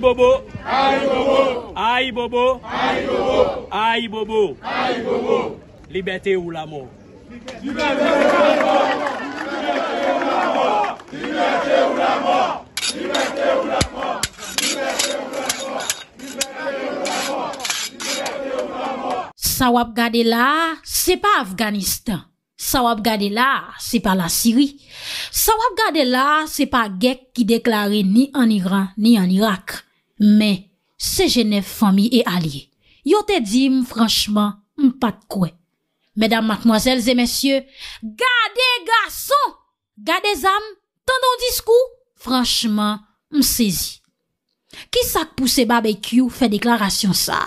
bobo. Aïe bobo. Aïe bobo. Aïe bobo. Aïe bobo. Aïe bobo. Liberté ou la mort. Liberté ou la mort. Liberté ou la mort. Liberté ou la mort. Liberté ou la mort. Liberté ou la mort. Liberté ou la mort. Ça wap gade là, c'est pas Afghanistan. Ça wap gade là, c'est pas la Syrie. Ça wap gade là, c'est pas gek qui déclarait ni en Iran ni en Irak. Men, se jenef fami e alye, yo te di m franchman m pat kwe. Medan matmoazelze mensyo, gade gason, gade zam, tan don diskou, franchman m sezi. Kisa k pou se babekyou fe deklarasyon sa?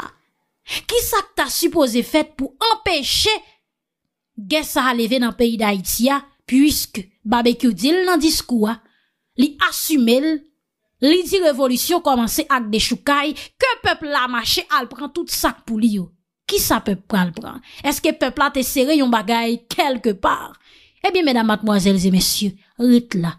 Kisa k ta supose fet pou empeshe gesa aleve nan peyi da Itia, pwiske babekyou di l nan diskou, li asume l? Lidi revolutyon komanse ak de choukaye, ke pep la mache al pran tout sak pou li yo. Ki sa pep pran al pran? Eske pep la te sere yon bagay kelke par? Ebi, medan matmoazelze, mesye, rite la.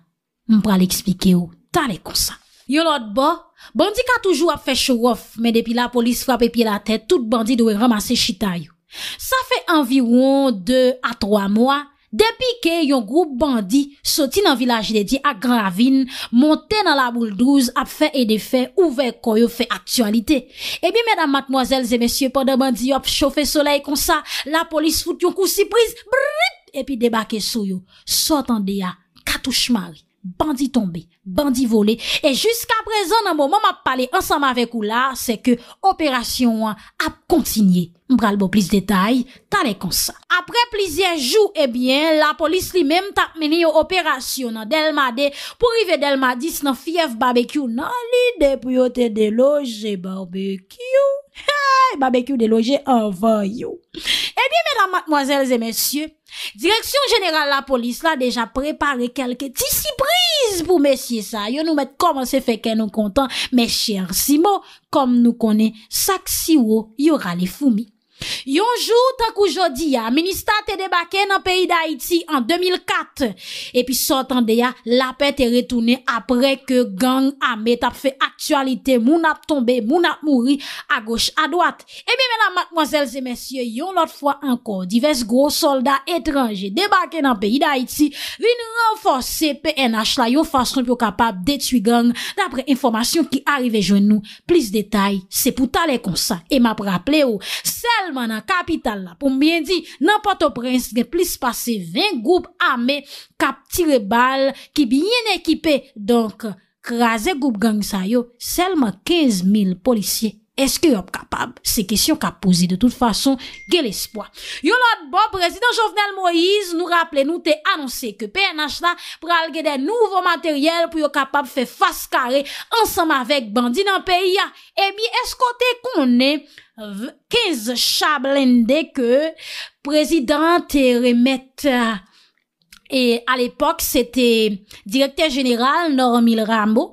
Mpran li ekspike yo. Tane konsa. Yo lot bo, bandi ka toujou ap fechou wof, men depi la polis frap epi la tete, tout bandi dowe ramase chitay yo. Sa fe enviroun 2 a 3 mwa. Depi ke yon grou bandi soti nan vilaj de di ak gran la vin, montè nan la bouldouz ap fè edè fè, ouve kò yo fè aktualite. Ebi eh mèdam matmoazèl zè mèsyè pò de bandi yop chow fè soley kon sa, la polis foute yon kousi priz, brrrr, epi debake sou yo, sotan de ya, katou chmal. Bandi tombe, bandi vole, e jusqu'a prezon nan moun moun ap pale ansam avek ou la, se ke operasyon ap kontinye. Mbral bo plis detay, talek konsa. Apre plisye jou, ebyen, la polis li menm takmeni yo operasyon nan Delmade, pou rive Delmade, s'nan fief barbekyou nan li, de pou yo te deloje barbekyou. Ha! Barbekyou deloje eh an vanyo. Ebyen, medan matmoazelze mensyen, Direksyon jeneral la polis la deja prepare kelke disipriz pou mesye sa, yo nou met koman se feke nou kontan, mesye an simo, kom nou kone, sak siwo yo rale fumi. yonjou tak oujodi ya ministat te debake nan peyi da iti an 2004 epi sotan deya lape te retoune apre ke gang ame tap fe aktualite moun ap tombe moun ap mouri a goch a doat e mi mena manzels e mensye yon lot fwa anko divers gros soldat etranje debake nan peyi da iti yon renfose PNH la yon fason pou kapap detui gang dapre informasyon ki arrive joun nou plis detay se pou tale konsa e ma praple yo sel manan kapital la pou mbyen di nan pato prens gen plis pase 20 goup ame kap tire bal ki byen ekipe donk kraze goup gang sa yo selman 15 mil polisye Eske yo kapab se kesyon ka pouzi De tout fason, ge l'espoi Yolot bo, prezident Jovenel Moïse Nou rappele nou te annonse ke PNH la Pra alge de nouvo materyel Pou yo kapab fe faskare Ansem avèk bandi nan peyi ya Emi eskote konè Kez chablende Ke prezident Te remet E al epok se te Direkter jeneral Normil Rambo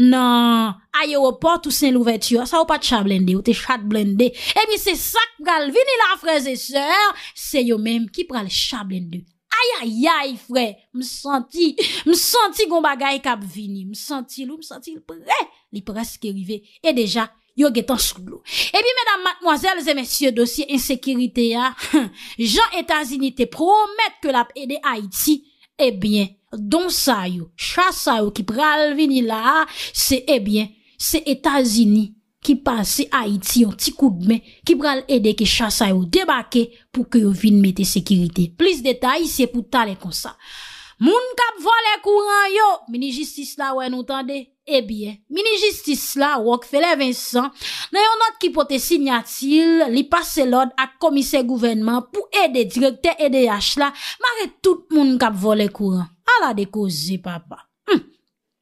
Nan Ayo ou port ou eh sen l'ouverture, eh eh sa ou pa chablende ou te chablende. Ebi se sak pral vini la freze se, se yo menm ki pral chablende. Ayayay fre, msanti, msanti gom bagay kap vini, msanti lou, msanti lou, pre, li preske rive. E deja, yo getan chou lou. Ebi menam matmoazel, zemesye dosye insekirite ya, jan etan zinite promette ke lap ede Haiti, ebyen, don sayo, chasa yo ki pral vini la, se ebyen, Se Etazini ki pase a iti yon ti kou dme ki pral ede ke chasa yo debake pou ke yo vin mette sekirite. Plis detay se pou tale kon sa. Moun kap vole kouran yo, mini jistis la wè nou tande, e eh bie. Mini jistis la wòk fèle Vincent, nè yon not ki pote signatil, li pase lòd ak komise gouvenman pou ede direk te ede yach la. Mare tout moun kap vole kouran, ala dekozi papa.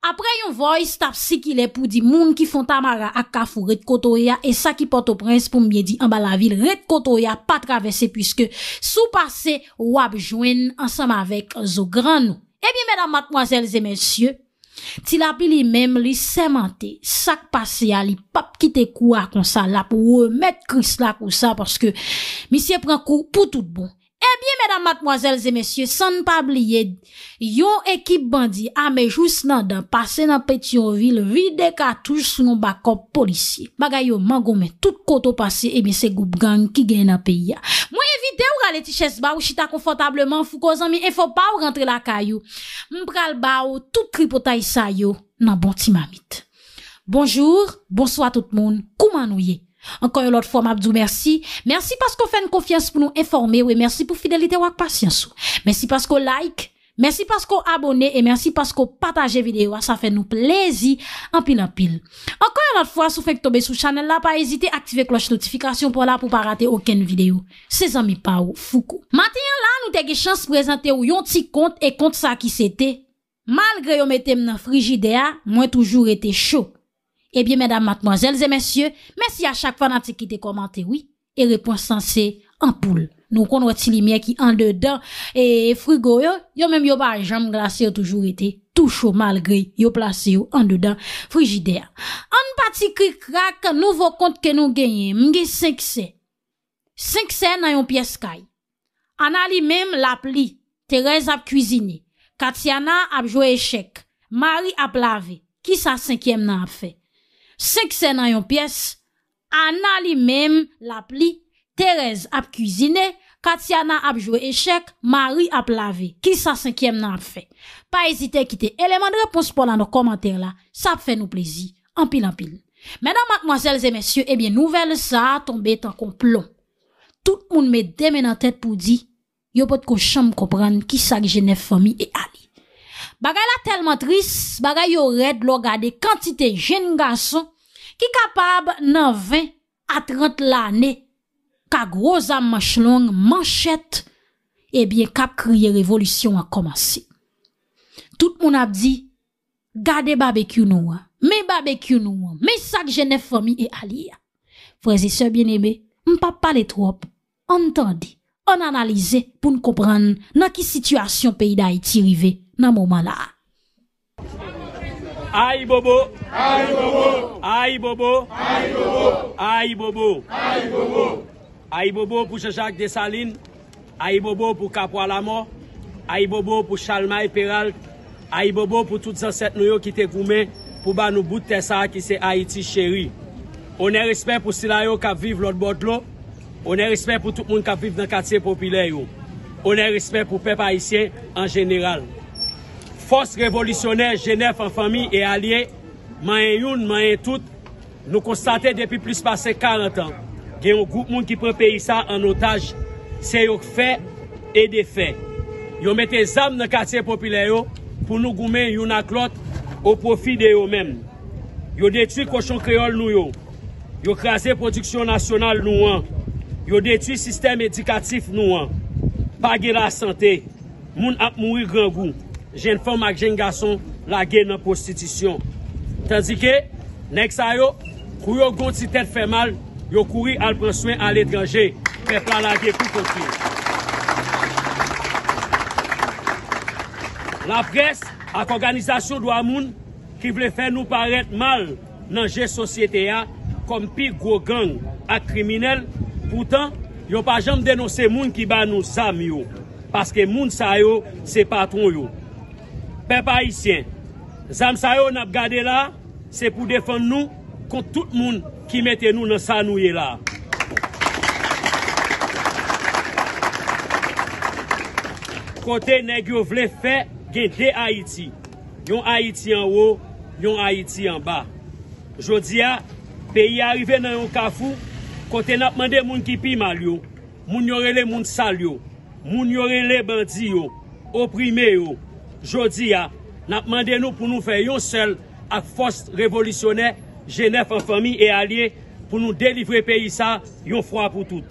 Apre yon voy, stap si ki le pou di moun ki fon tamara akafou ret koto ya e sa ki poto prens pou mbiye di anba la vil ret koto ya pa travesse pwiske sou pase wap jwen ansam avek zo gran nou. E eh bi menam matmoazelze men sye, ti la pi li mem li semente sak pase ya li pap kite kou a kon sa la pou ou met kris la kon sa pwiske misye pran kou pou tout bon. Ebyen mèdam, mackmwazel, zè mèsyè, san n'pabliye, yon ekip bandi a me jous nan dan pase nan pet yon vil vide katouj sou nou bakop polisi. Bagay yo man gome tout koto pase, ebyen eh se goub gang ki gen na peyi ya. Mwen evite ou gale ti ches ba ou chita konfotableman fou kozan mi efo pa ou rentre la kayo. Mwen pral ba ou tout kripo tay sa yo nan bon ti mamit. Bonjour, bonsoi tout moun, kouman nou ye? Ankon yon lot fwa mabdou mersi, mersi pasko fèn konfians pou nou informe ou e mersi pou fidelite wak pasyansou Mersi pasko like, mersi pasko abone e mersi pasko pataje videyo a sa fè nou plezi anpil anpil Ankon yon lot fwa sou fèk tobe sou chanel la pa ezite aktive kloche notifikasyon pou la pou pa rate oken videyo Se zami pa ou fuku Maten yon la nou tege chans prezente ou yon ti kont e kont sa ki sete Malgre yon metem nan frigidea, mwen toujou rete chou Ebyen mèdam matmozèl zè mèsyè, mèsyè a chak pa nan te kite komante wè, e reponsan se an poule. Nou kon wè ti li mè ki an dè dan, e frigo yo, yo mèm yo ba jom glase yo toujou wè te, tou chou mal gri, yo plase yo an dè dan frigidea. An bati kri krak, nou vò kont ke nou genye, mge sèk sè, sèk sè nan yon piè skay. An a li mèm la pli, Tereza ap kouzini, Katiana ap jwè e chèk, Mari ap lave, ki sa sèk yèm nan ap fè. Sekse nan yon pyes, Ana li mem la pli, Terese ap kuzine, Katiana ap jwe eshek, Mari ap lave. Kisa senkyem nan ap fe. Pa ezite kite eleman de repons pou lan do komantere la, sa ap fe nou plezi, anpil anpil. Menan, mademoiselles et messieurs, eh nouvel sa a tombe tan kon plon. Tout moun me deme nan tet pou di, yo pot ko chanm kopran kisa ki jene fomi e alin. Bagay la telman tris, bagay yo red lo gade kantite jen gason ki kapab nan 20 a 30 lane ka groza manch long manchet ebyen kap kriye revolisyon a komansi. Tout moun ap di, gade babekyou noua, me babekyou noua, me sak jene fomi e alia. Fréziseur bien ebe, m pap pale trop, an tande, an analize pou n kompran nan ki situasyon peyi da iti rivey. nan mouman la. Ayi bobo! Ayi bobo! Ayi bobo! Ayi bobo! Ayi bobo pou Jejak Desaline, ayi bobo pou Kapwa Lama, ayi bobo pou Chalma Eperal, ayi bobo pou tout zanset nou yo ki te koume, pou ba nou bout te sa ki se Haiti chéri. Onè respect pou sila yo kap viv lòt bot lo, onè respect pou tout moun kap viv nan katsye popile yo, onè respect pou pep Aisyen an jeneral. Fos revolisyonè genèf an fami e alyen, mayen youn, mayen tout, nou konstate depi plus passe 40 an, gen yon goup moun ki prepe yisa an otaj, se yon fè et de fè. Yon mette zanm nan katye populè yon, pou nou goumen yon ak lot, ou profi de yon men. Yon detui koshon kreol nou yon, yon krasè produksyon nasyonal nou an, yon detui sistem edikatif nou an, pagi la santè, moun ap moui gran goun. jen fòm ak jen gason lage nan prostitisyon. Tanzike, nek sa yo, kou yo gò ti tèt fè mal, yo kou ri al pronswen al edranje, fè pran lage kou konti. La pres ak organizasyon dwa moun ki vle fè nou paret mal nan jè sosyete ya kom pi gò gang ak kriminel, poutan, yo pa jom denose moun ki ba nou sam yo, paske moun sa yo se patron yo. Pèp Haitien, zamsa yo nap gade la, se pou defon nou kont tout moun ki mette nou nan sanouye la. Kote negyo vle fe gen de Haiti, yon Haiti an wo, yon Haiti an ba. Jodi ya, peyi arive nan yon kafou, kote nap mande moun ki pi mal yo, moun yore le moun sal yo, moun yore le bandi yo, oprime yo. Jodi ya, napmande nou pou nou fe yon sel ak fost revolisyonè, jenef an fami e alye pou nou delivre pe yisa yon fwa pou tout.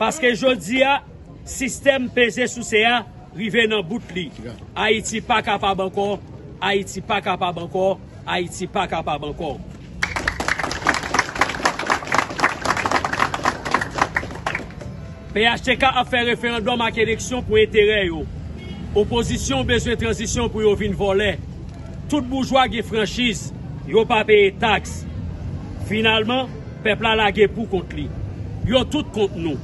Paske jodi ya, sistem peze sou seya rive nan bout li. Haiti pa kapab an kon, Haiti pa kapab an kon, Haiti pa kapab an kon. PHTK a fe referendom ak eleksyon pou entere yo. Oposisyon bezwe transisyon pou yo vin volè. Tout moujwa ge franjiz, yo pa peye taks. Finalman, pepla la ge pou kont li. Yo tout kont nou.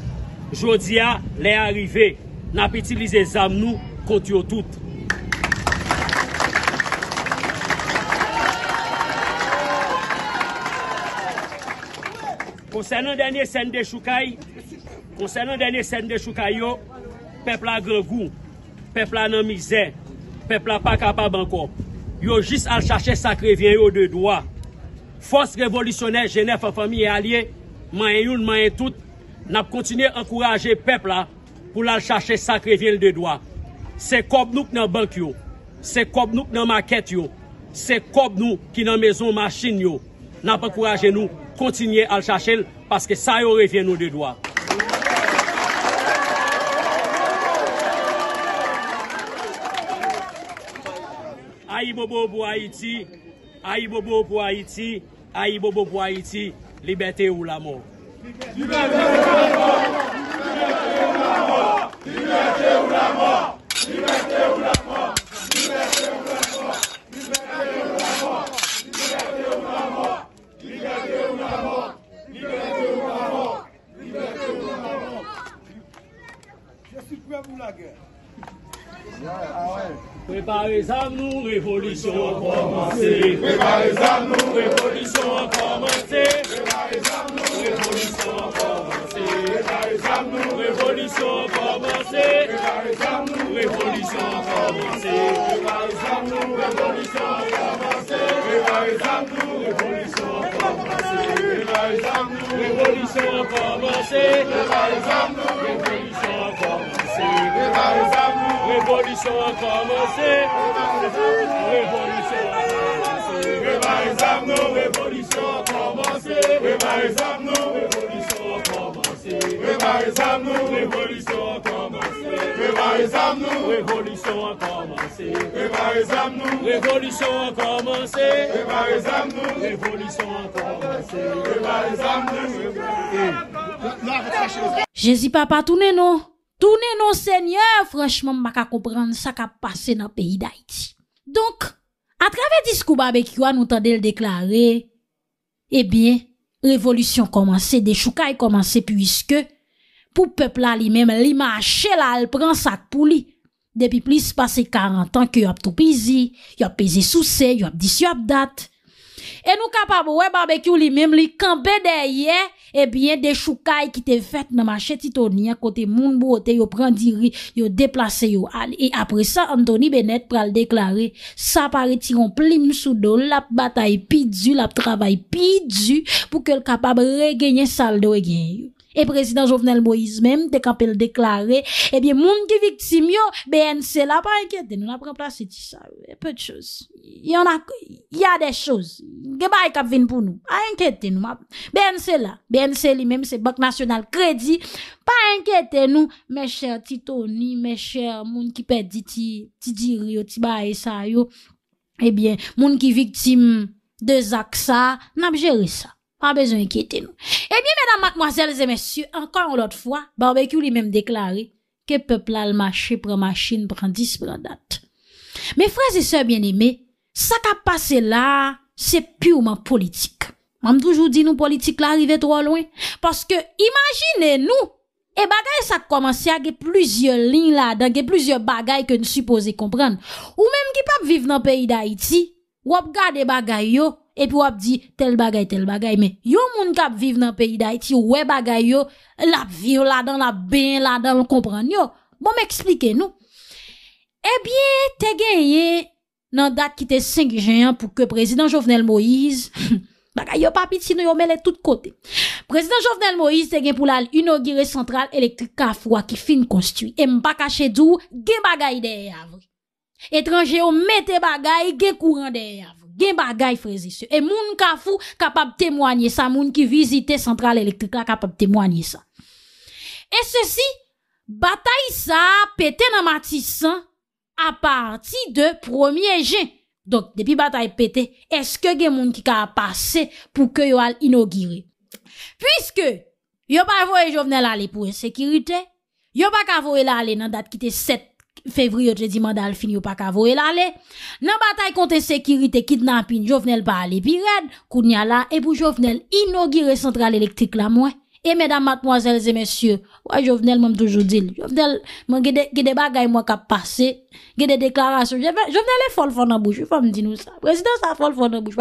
Jodi a, le arive, na peti li ze zam nou kont yo tout. Pou sen an denye sen de choukayi, Onse nan dene sènde chouka yo, pepla gregou, pepla nan mizè, pepla pa kapab anko. Yo jis al chache sakre vyen yo de doa. Fos revolisyonè, jenè fè fèmi e alè, mayen yon, mayen tout, nap kontinè ankorajè pepla pou lal chache sakre vyen l de doa. Se kob nou k nan bank yo, se kob nou k nan makèt yo, se kob nou ki nan mezon masin yo, nap ankorajè nou kontinè al chache l, paske sa yo revyen nou de doa. Aïe bobo pour Haïti, aïe bobo pour Haïti, aïe bobo pour Haïti, liberté ou la mort. Liberté ou la mort, liberté ou la mort, liberté ou la mort, liberté ou la mort, liberté ou la mort, liberté ou la mort, liberté ou la mort, liberté ou la mort, liberté ou la liberté ou Je suis prêt pour la guerre. Ah ouais. Préparez à nous, révolution a commencé. Préparez à nous, révolution a commencé. Préparez à nous, révolution a commencé. Préparez à nous, révolution a commencé. Préparez à nous, révolution a commencé. Préparez à nous, révolution a commencé. Préparez à nous, révolution a commencé. Préparez à nous, révolution a commencé. Préparez à nous, révolution a commencé. Révolution a commencé. Révolution a commencé. Révolution nous, révolution a commencé. Révolution nous, révolution a commencé. Révolution nous, révolution a commencé. Révolution nous, révolution a commencé. Révolution nous, révolution a commencé. Révolution nous, révolution a commencé. Révolution nous, révolution a commencé. Jésus papa tourne non. Tounè nou sènyè, frèchman m baka kouprande sa ka pase nan peyi da iti. Donk, a trave diskou babekyo an nou tande l deklarè, ebyen, revolutyon komanse, dechoukay komanse, pwiske pou pepla li mèm li mache la al pransak pou li. Depi pli se pase 40 an ki yop tou pezi, yop pezi sou se, yop disi, yop dat. E nou kapabowe babekyo li mèm li kampe deyeye, Ebyen eh de choukaye ki te fèt nan manchetitoni akote moun bote yo prendiri yo deplase yo al. E apre sa Anthony Bennett pral deklare sa pari tiron plim sou do lap batay pidzu, lap travay pidzu pou ke l kapab regenye saldo e genye. E prezident Jovenel Moïse menm te kapel deklare, ebyen eh moun ki viktim yo, BNC la, pa enkete nou, la preplase ti sa, e peu de chos, yon a, yade chos, ge baye kap vin pou nou, a enkete nou, ma, BNC la, BNC li menm se BNC, pa enkete nou, me chèr tito ni, me chèr moun ki pedi ti dir yo, ti baye sa yo, ebyen eh moun ki viktim de Zak sa, nap jere sa. pa bezon ekieten nou. Ebyen, eh mèdam, matmoazèl, zè mèsyou, ankan lòt fwa, barbe kyou li mèm deklare, ke peplal mâche pr mâchine pr an dispran dat. Mè frazè sè bien imè, sa ka pase la, se pyouman politik. Mèm toujou di nou politik la arrive trò lwen, paske imagine nou, e bagay sa komanse a ge plüzyon lin la, dan ge plüzyon bagay ke n supose kompran. Ou mèm ki pap vive nan peyi da iti, wop gade bagay yo, epi wap di tel bagay, tel bagay, men yon moun kap vive nan peyi da iti, wè bagay yo, lap vio la dan, lap ben la dan, l kompran yo, bon m eksplike nou. Ebyen, eh te gen ye, nan dat ki te 5 jan, pou ke prezident Jovenel Moïse, bagay yo papit, sino yo me le tout kote. Prezident Jovenel Moïse te gen pou la l'unogire central elektrikafwa ki fin konstiwi, e m bakache djou, ge bagay dey avre. Etranje yo mette bagay, ge kouran dey avre. gen bagay frezi se. E moun ka fou kapap temwanyi sa, moun ki vizite central elektrik la kapap temwanyi sa. E se si, batay sa pete nan matisan a parti de premier gen. Donk, depi batay pete, eske gen moun ki ka apase pou ke yo al inogire. Piske, yo pa vwe jo vne lale pou ensekirite, yo pa ka vwe lale nan dat kite 7, Fevriyo tredi mandal finyo pa kavoye la le Nan batay konten sekirite kidnampin Jovenel pa ale pi red Kounya la e pou jovenel inogire Sentral elektrik la mwen E medan matmoazelze mensye Woy jovenel mwen toujou dil Mwen gede bagay mwen kap pase Gede deklarasyon Jovenel e fol fol nan bouche Prezident sa fol fol nan bouche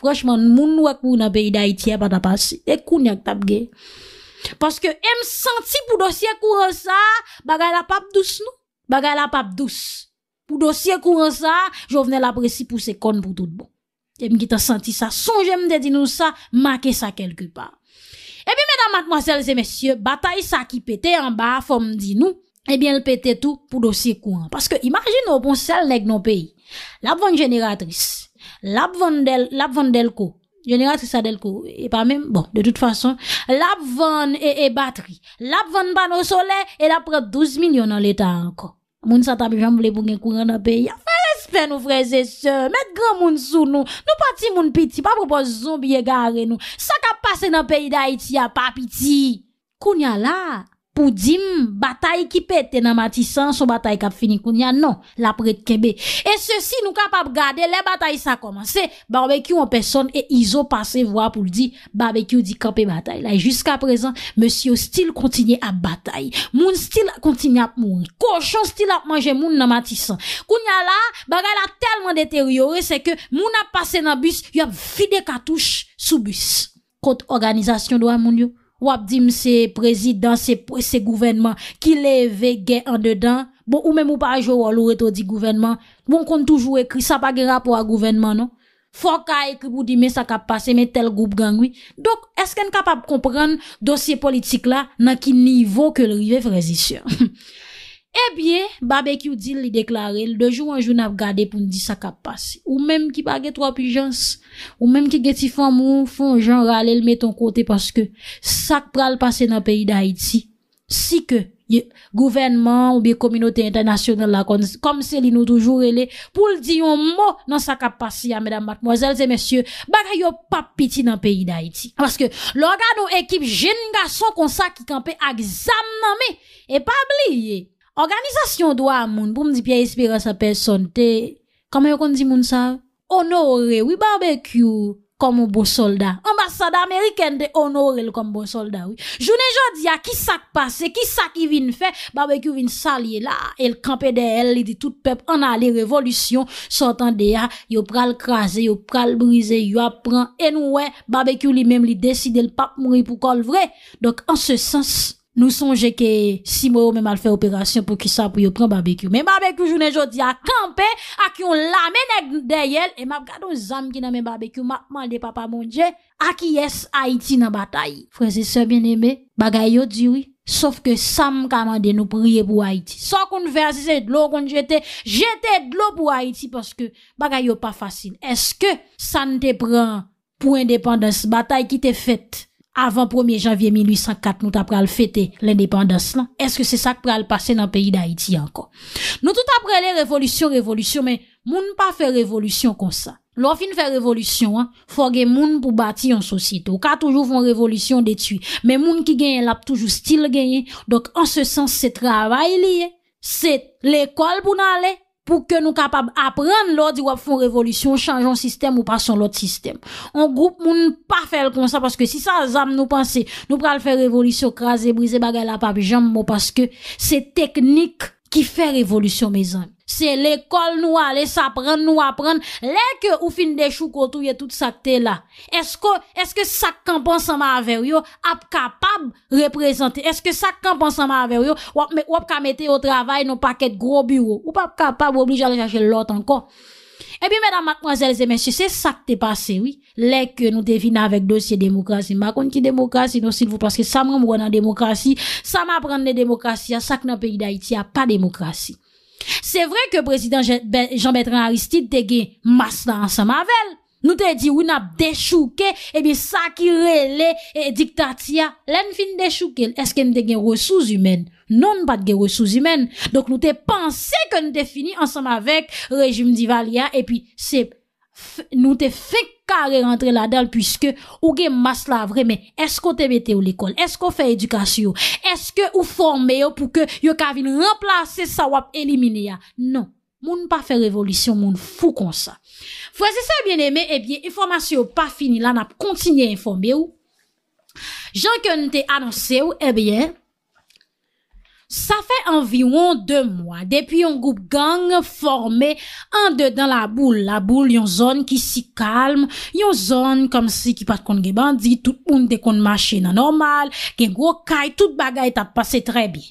Fransman moun wak moun apayi da itye E kounya tapge Paske em santi pou dosye kou an sa, bagay la pap dous nou? Bagay la pap dous. Pou dosye kou an sa, jo vene la presi pou se kon pou tout bon. Emi ki tan santi sa, son jem de dinou sa, make sa kelku pa. Ebi medan matmosele zemesye, batay sa ki pete an ba fom dinou, ebi eh el pete tou pou dosye kou an. Paske imarje nou pon sel neg nou peyi. Lab vande generatris, lab vande del kou. Jouni ratri sa del ko, e pa men, bon, de tout fason, lapvan e e batri, lapvan ban o sole, e la pre 12 milyon an letan anko. Moun sata pi fèm vle pou gen kouran an pe, ya fè l'espe nou freze se, me gè moun sou nou, nou pati moun piti, pa propos zon biye gare nou, sa ka pase nan peyi da iti, ya pa piti. Koun ya la. Pou di, batay ki pete nan matisan, sou batay kap finikoun ya, non, la pret kebe. E se si nou kap ap gade, le batay sa komanse, barbekyou an peson, e izo pase vwa pou di, barbekyou di kap e batay la. Juska prezant, monsiyo stil kontinye ap batay. Moun stil kontinye ap moun. Kochan stil ap manje moun nan matisan. Koun ya la, bagay la telman deteriore, se ke moun ap pase nan bus, yon vide katouche sou bus. Kont organizasyon do an moun yo. wap di mse prezid dans se gouvenman, ki le ve gen an dedan, bon ou men mou pa a jowol ou reto di gouvenman, bon kon toujou ekri, sa pa gera pou a gouvenman, non? Fok a ekri pou di me sa kap pase, me tel goup gangwi. Dok, eske n kapap kompren dosye politik la, nan ki nivou ke le rive frezisyon. Ebyè, babè ki ou di li deklare, li dejou anjou naf gade pou ndi sa kap pasi. Ou mèm ki bagè tro apijans, ou mèm ki geti fan moun, fan jan ralèl meton kote, paske sak pral pase nan peyi da iti. Si ke, gouvernement ou biye kominote internasyonel la, komse li nou toujou rele, pou l di yon mò nan sa kap pasi, ya mèdam batmwazèl, zè mèsyè, bagè yo papiti nan peyi da iti. Paske, loga nou ekip jen nga son kon sa ki kampe ak zam nan me, e pabli ye. Organizasyon do a moun, pou m di pya espira sa pe son te, kame yo kon di moun sa, onore, wi barbekyou, komon bo solda. Ambasada Ameriken de onore l komon bo solda, wi. Jounen jodi a, kisak pase, kisak i vin fe, barbekyou vin salye la, el kampe de el, li di tout pep, anale, revolisyon, sotan de ya, yo pral kraser, yo pral brizer, yo apran, enou we, barbekyou li mem li deside, l pap mouri pou kol vre. Dok, an se sens, Nou sonje ke si mè ou mè mal fè operasyon pou ki sa pou yo pran barbekyou. Mè barbekyou jounen jodi a kampe ak yon lamen ek deyel. E mè ap gado zam ki nan mè barbekyou. Mè ap mande papa mounje ak yes Haiti nan batayi. Franseseur mè mè, bagay yo diwi. Sof ke sam kamande nou priye pou Haiti. So kon versi se dlo kon jetè. Jetè dlo pou Haiti paske bagay yo pa fasyne. Eske sa n te pran pou indépendance batayi ki te fèt? avant 1 janvier 1804, nou ta pral fete l'independance lan, eske se sa k pral pase nan peyi d'Haïti anko. Nou tout apre le, revolutyon, revolutyon, men moun pa fe revolutyon kon sa. Lò fin fe revolutyon an, fò gen moun pou bati yon sosito, ou ka toujou foun revolutyon detui, men moun ki genyen la pou toujou stil genyen, dok an se sens se travay liye, se l'ekol pou nan le, pou ke nou kapab apren lò di wap fon revolutyon, chanjon sistem ou pason lòt sistem. An group moun pa fel kon sa, paske si sa zanm nou panse, nou pral fel revolutyon, krasè, brise bagay la pabijan, moun paske se teknik Ki fè revolusyon, mè zan. Se l'ekol nou a lè sa prèn, nou a prèn, lè kè ou fin de choukotou, yè tout sa tè la. Eskò, eskè sa kampan sa mè a vè ryo, ap kapab reprezentè. Eskè sa kampan sa mè a vè ryo, wap ka metè yo travay nou pakèt gro bureau. Ou pa ap kapab, ou obligè alè jache lòt ankon. Ebi mena mkmozèl zè men, se se sak te pase, leke nou te fina avèk dosye demokrasi, mkoun ki demokrasi, nou sil vou paske sa mè mwè nan demokrasi, sa mè aprenne demokrasi, sa kè nan peyi da iti a pa demokrasi. Se vre ke prezident Jean-Bertrand Aristide te gen mas nan sa mavel, nou te di ou na dechouke, ebi eh sa ki rele eh, diktati a, len fin dechouke, eske m te gen resouz humèn. Non pat gewe souz imen. Dok nou te panse ke nou te fini ansanm avek rejim di valia. E pi nou te fe kare rentre la dal. Piske ou gen mas la vremen. Esko te bete ou l'ekol? Esko fe edukasyo? Esko ou formeyo pou ke yo kavine remplase sa wap elimine ya? Non. Moun pa fe revolisyon. Moun fou kon sa. Fwese se biene me, ebyen, eh informasyo pa fini. Lan ap kontinye informeyo. Jan ke nou te ananse ou, ebyen... Eh Sa fe anvion de mwa, depi yon goup gang formé an de dan la boule. La boule yon zon ki si kalm, yon zon kom si ki pat kon gebandi, tout moun de kon mache nan normal, gen gwo kay, tout bagay ta pase trebi.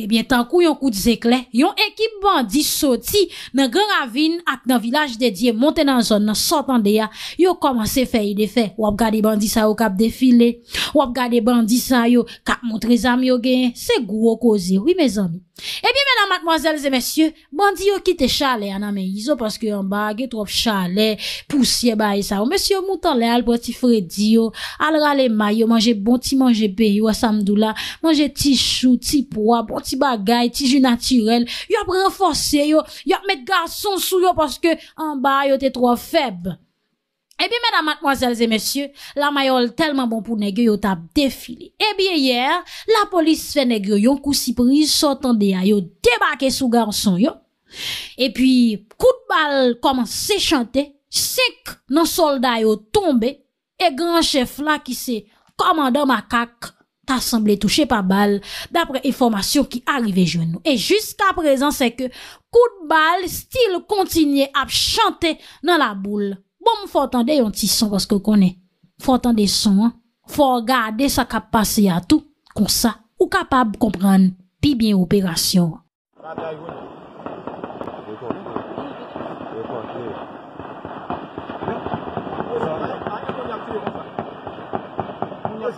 Ebyen tankou yon kout zekle, yon ekip bandi soti nan gen avin at nan vilaj dedye monten nan zon nan sotan deya, yon koman se fey de fe, wap gade bandi sa yo kap defile, wap gade bandi sa yo kap moutrezam yo gen, se gwo kozi, wime zanbi. Epi menan matmoazelze mesye, bandi yo ki te chale aname yizo paske yon bagye trop chale, pousye baye sa yo. Mesye yo moutan le al pwati fredi yo, al rale mayo, manje bon ti manje peyo a samdou la, manje ti chou, ti proa, bon ti bagay, ti ju naturel. Yo ap reforse yo, yo ap met gason sou yo paske anba yo te tro feb. E bi mena matmoazelze mesye, la mayol telman bon pou negyo yo tap defile. E eh bi ye, la polis fe negyo yon kousi priz sotan de ya yo debake sou garson yo. E pi kout bal koman se chante, sek nan solda yo tombe, e gran chef la ki se komando makak ta semble touche pa bal dapre informasyon ki arrive jwen nou. E jiska prezan se ke kout bal stil kontinye ap chante nan la boule. Bon m fòt an de yon ti son wos konè. Fòt an de son an. Fòt gade sa kap pase ya tout. Kon sa, ou kapab kompran pi bin operasyon. Mè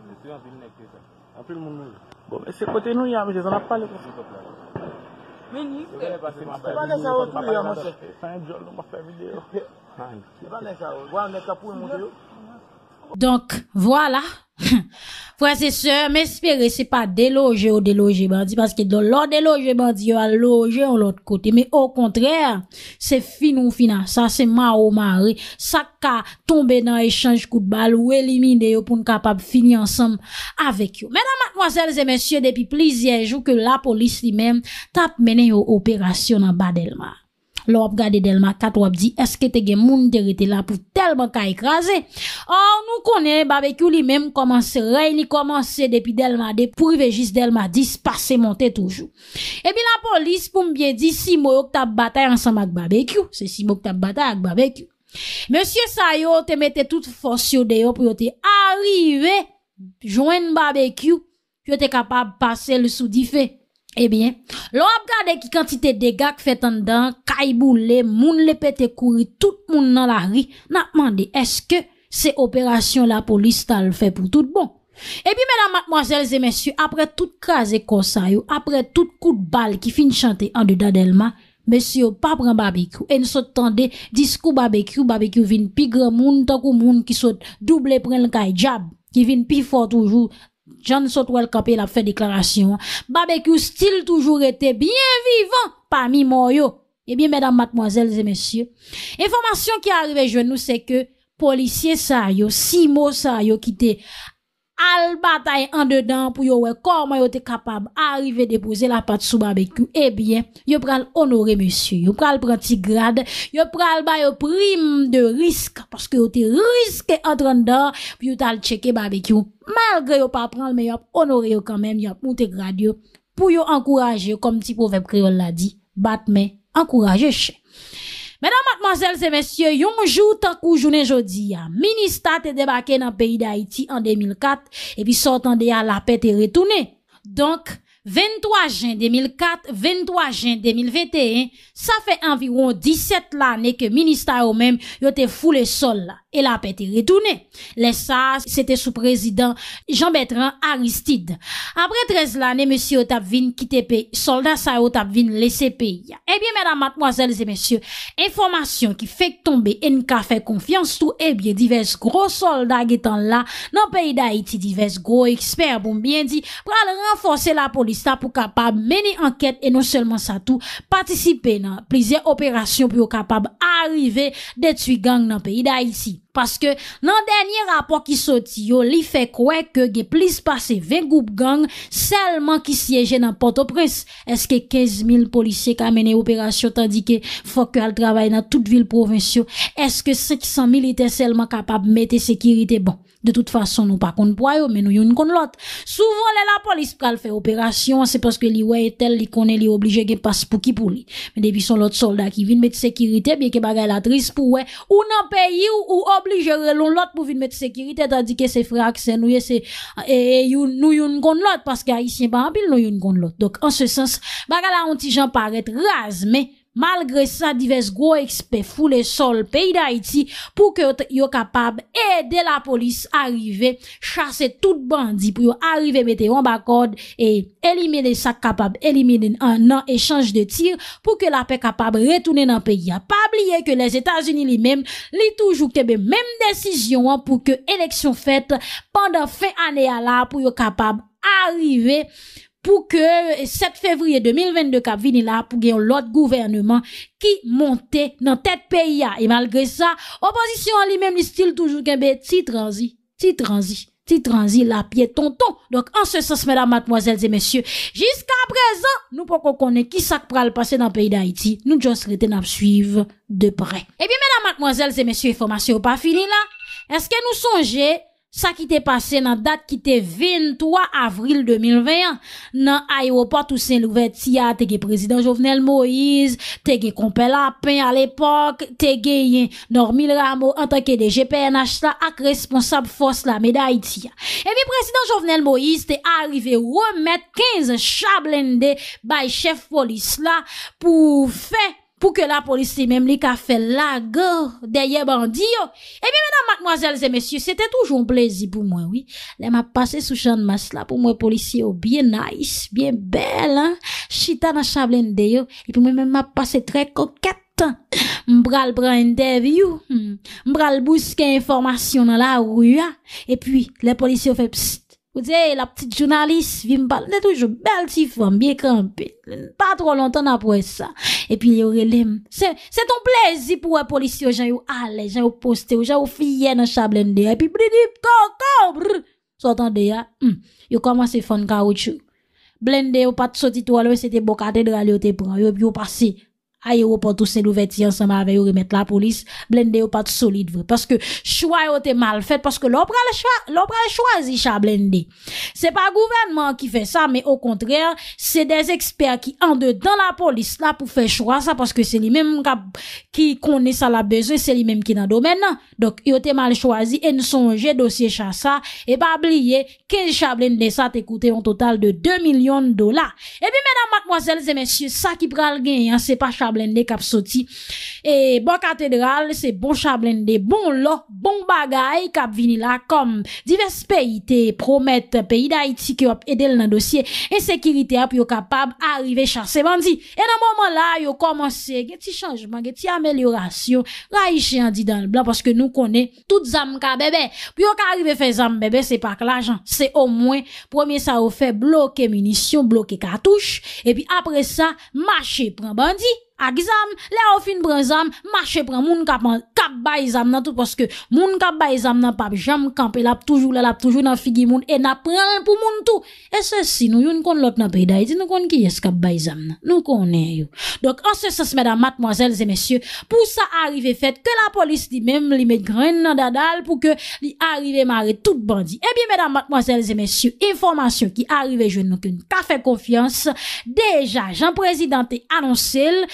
zanmè. Mè zanmè. Mwen se kote nou yon, mwen se zanap pale. S'il sople. Mwen yi? Mwen yi? Mwen yi? Mwen yi? Mwen yi? Mwen yi? Mwen yi? Mwen yi? Mwen yi? Donc, voilà. Frères et sœurs, m'espérer, c'est pas déloger ou déloger bandit, parce que dans l'autre déloger Dieu a logé, de l'autre côté. Mais au contraire, c'est fin ou fina. Ça, c'est ma ou mari. Ça, qu'a tombé dans échange coup de balle ou éliminer pour nous capable finir ensemble avec eux. Mesdames, mademoiselles et messieurs, depuis plusieurs jours que la police lui-même tape mener aux opérations dans Badelma. Lop gade Delma kat wap di, eske te gen moun terite la pou telman ka ekraze. Or nou konen, barbekyou li menm komanse rey ni komanse depi Delma de pou vejist Delma di spase monte toujou. Ebi la polis pou mbyen di, si mou yo kta batay ansam ak barbekyou. Se si mou kta batay ak barbekyou. Monsie sa yo te mette tout fonsyo de yo pou yo te arrive, jwen barbekyou, yo te kapab pase le sou di fey. Ebyen, eh lò ap gade ki kantite de gag fè tan dan, kaybou le, moun le pète kouri, tout moun nan la ri, nan ap mande eske se operasyon la polis tal fè pou tout bon. Ebyen, eh mèdame, mòselzè, mèsyou, apre tout krasè konsayou, apre tout kout bal ki fin chante an de dadelma, mèsyou, pa pran babekou, en sot tande, disko babekou, babekou vin pi grè moun, takou moun ki sot double pren l'kayjab, ki vin pi fort oujou, John Sotwell Campé a fait déclaration. Barbecue style toujours était bien vivant parmi Moyo. Eh bien, mesdames, mademoiselles et messieurs, information qui est arrivée, je nous, c'est que policier ça yo, six mots ça yo, qui al bataille en dedans pour voir comment yo était capable arriver déposer la pâte sous barbecue eh bien yo pral honorer monsieur yo pral prendre petit grade yo pral ba yo prime de risque parce que yo était risqué en train dedans puis yo t'al checker barbecue malgré yo pas prendre mais yo honorer yo quand même yo monter grade pour yo encourager comme petit proverbe créole l'a dit battre mais encourager chien Madame, mademoiselles et messieurs, yonjou tak ou jounen jodi ya, Ministat te debake nan peyi de Haiti en 2004, epi sotan de ya la pe te retounen. Donk, 23 jen 2004, 23 jen 2021, sa fe environ 17 lane ke Ministat yo menm yo te foule sol la. e la pe te retoune. Le sa, se te sou prezident Jean-Bertrand Aristide. Apre 13 lan, e monsi otap vin kitepe, soldat sa otap vin lesepe. Ebyen, eh mèdam, matmoazèl, e monsi, informasyon ki fek tombe en ka fek konfians tou, ebyen, eh divers gro soldat getan la, nan peyi da iti, divers gro eksper bon byen di, pral renforse la polis ta pou kapab meni anket, e non selman sa tou, patisipe nan plize operasyon pou yo kapab arive de twi gang nan peyi da iti. Paske nan denye rapor ki soti yo li fe kwe ke ge plis pase 20 goup gang selman ki siyeje nan Port-au-Prince. Eske 15.000 polisye kamene operasyon tandike fok yo al trabay nan tout vil provinsyon. Eske 500.000 eten selman kapab mette sekirite bon. De tout fason nou pa konn pwayo, men nou yon kon lot. Souvan lè la polis pral fè operasyon, se paske li wey etel, li konnen, li oblije gen pas pou ki pou li. Men depi son lot solda ki vin met sekirite, bieke bagay la tris pou wey, ou nan peyi ou oblije relon lot pou vin met sekirite, tadike se frakse nou yon kon lot, paske a isyen pa anpil nou yon kon lot. Dok, an se sens, bagay la ontijan paret razme, Malgre sa, divers go ekspe foule sol peyi da iti pou ke yo kapab e de la polis arive chase tout bandi pou yo arive mete yon bakod e elimine sak kapab, elimine nan echange de tir pou ke la pey kapab retounen nan peyi. Ya pa bliye ke les Etats-Unis li mem li toujouk tebe mem desisyon pou ke eleksyon fète pandan fey ane ala pou yo kapab arive. pou ke 7 fevriye 2022 kap vini la pou gen yon lot gouvernement ki monte nan tet peyi ya. E malgre sa, opozisyon li menm li stil toujou gen be ti tranzi, ti tranzi, ti tranzi la piye tonton. Donk ansesans mèdam matmoazèl zè mèsyò. Jiska prezan, nou pokon konen ki sak pral pase nan peyi d'Haïti, nou jons reten ap suiv de pre. E eh bi mèdam matmoazèl zè mèsyò, informasyon pa fini la, eske nou sonje... Sa ki te pase nan dat ki te vin 3 avril 2021 nan Ayropa Toussaint Louvertia te ge Prezident Jovenel Moïse, te ge Kompe Lapin al epok, te ge Yen Normil Ramo an tanke de GPNH la ak responsab fos la meday ti ya. E bi Prezident Jovenel Moïse te arrive remet 15 chablende bay chef polis la pou fek. Pou ke la polisi menm li ka fe lago, deye bandi yo. E eh bi menan, madmoazelze, mesye, se te toujoun plezi pou mwen, oui. Le m ap pase sou chan mas la pou mwen polisi yo, oh, bien nice, bien bel, hein. Chita nan chavlen deyo, e pou mwen m ap pase tre koket. M bral bral endevi yo, m bral buske informasyon nan la rua. E pi, le polisi yo fe psit. Ou dire, la petite journaliste, vim parle, n'est toujours belle, si femme, bien campée. Pas trop longtemps après ça. Et puis, il y y'aurait l'aime. C'est, c'est ton plaisir pour un policier, j'en ai à l'aise, j'en ai posté, j'en ai fillé dans le de Et puis, brrr, coco, brrr. S'entendez, hein. Hum. Y'a commencé à faire un caoutchouc. Blende, y'a pas de sauté toi, là, c'était beau cathédrale, y'a été puis y'a passé aéroport ou saint ça ensemble avec remettre la police blende au pas de solide parce que choix été mal fait parce que l'on le choisi cha blende c'est pas gouvernement qui fait ça mais au contraire c'est des experts qui en dedans la police là pour faire choix ça parce que c'est lui même qui connaît ça la besoin c'est lui même qui dans domaine donc a été mal choisi et nous songer dossier cha ça et pas oublier que cha blende ça coûté un total de 2 millions de dollars et puis mesdames mademoiselles et messieurs ça qui le gagner hein, c'est pas chablendé. E bon katedral, se bon chablende, bon lo, bon bagay, kap vini la kom. Diverse peyite promet peyi da iti ki op edel nan dosye. En sekirite ap yo kapab arive chase bandi. E nan mouman la yo komanse geti chanjman, geti ameliorasyon. Raiche yon di dan blan, paske nou konen tout zam ka bebe. Pyo ka arrive fe zam bebe, se pak la jan, se o mwen. Premier sa yo fe bloke munisyon, bloke katouche. E pi apre sa, mache pran bandi. A gizam, la ou fin brin zam Mache pran moun kap bay zam nan tout Poske moun kap bay zam nan pap Jam kampe lap toujou lalap toujou nan figi moun E nap pran pou moun tout E se si nou yon kon lot nan pey da iti Nou kon ki yes kap bay zam nan Nou konnen yon Dok anses se se mèdam matmoazèl zèmèsyè Pou sa arrive fèt Ke la polis di mèm li mèk grèn nan dadal Pou ke li arrive mare tout bandi E eh bi mèdam matmoazèl zèmèsyè Informasyon ki arrive Je nou kèn ta fè konfiyans Deja jan prezidentè anonsèl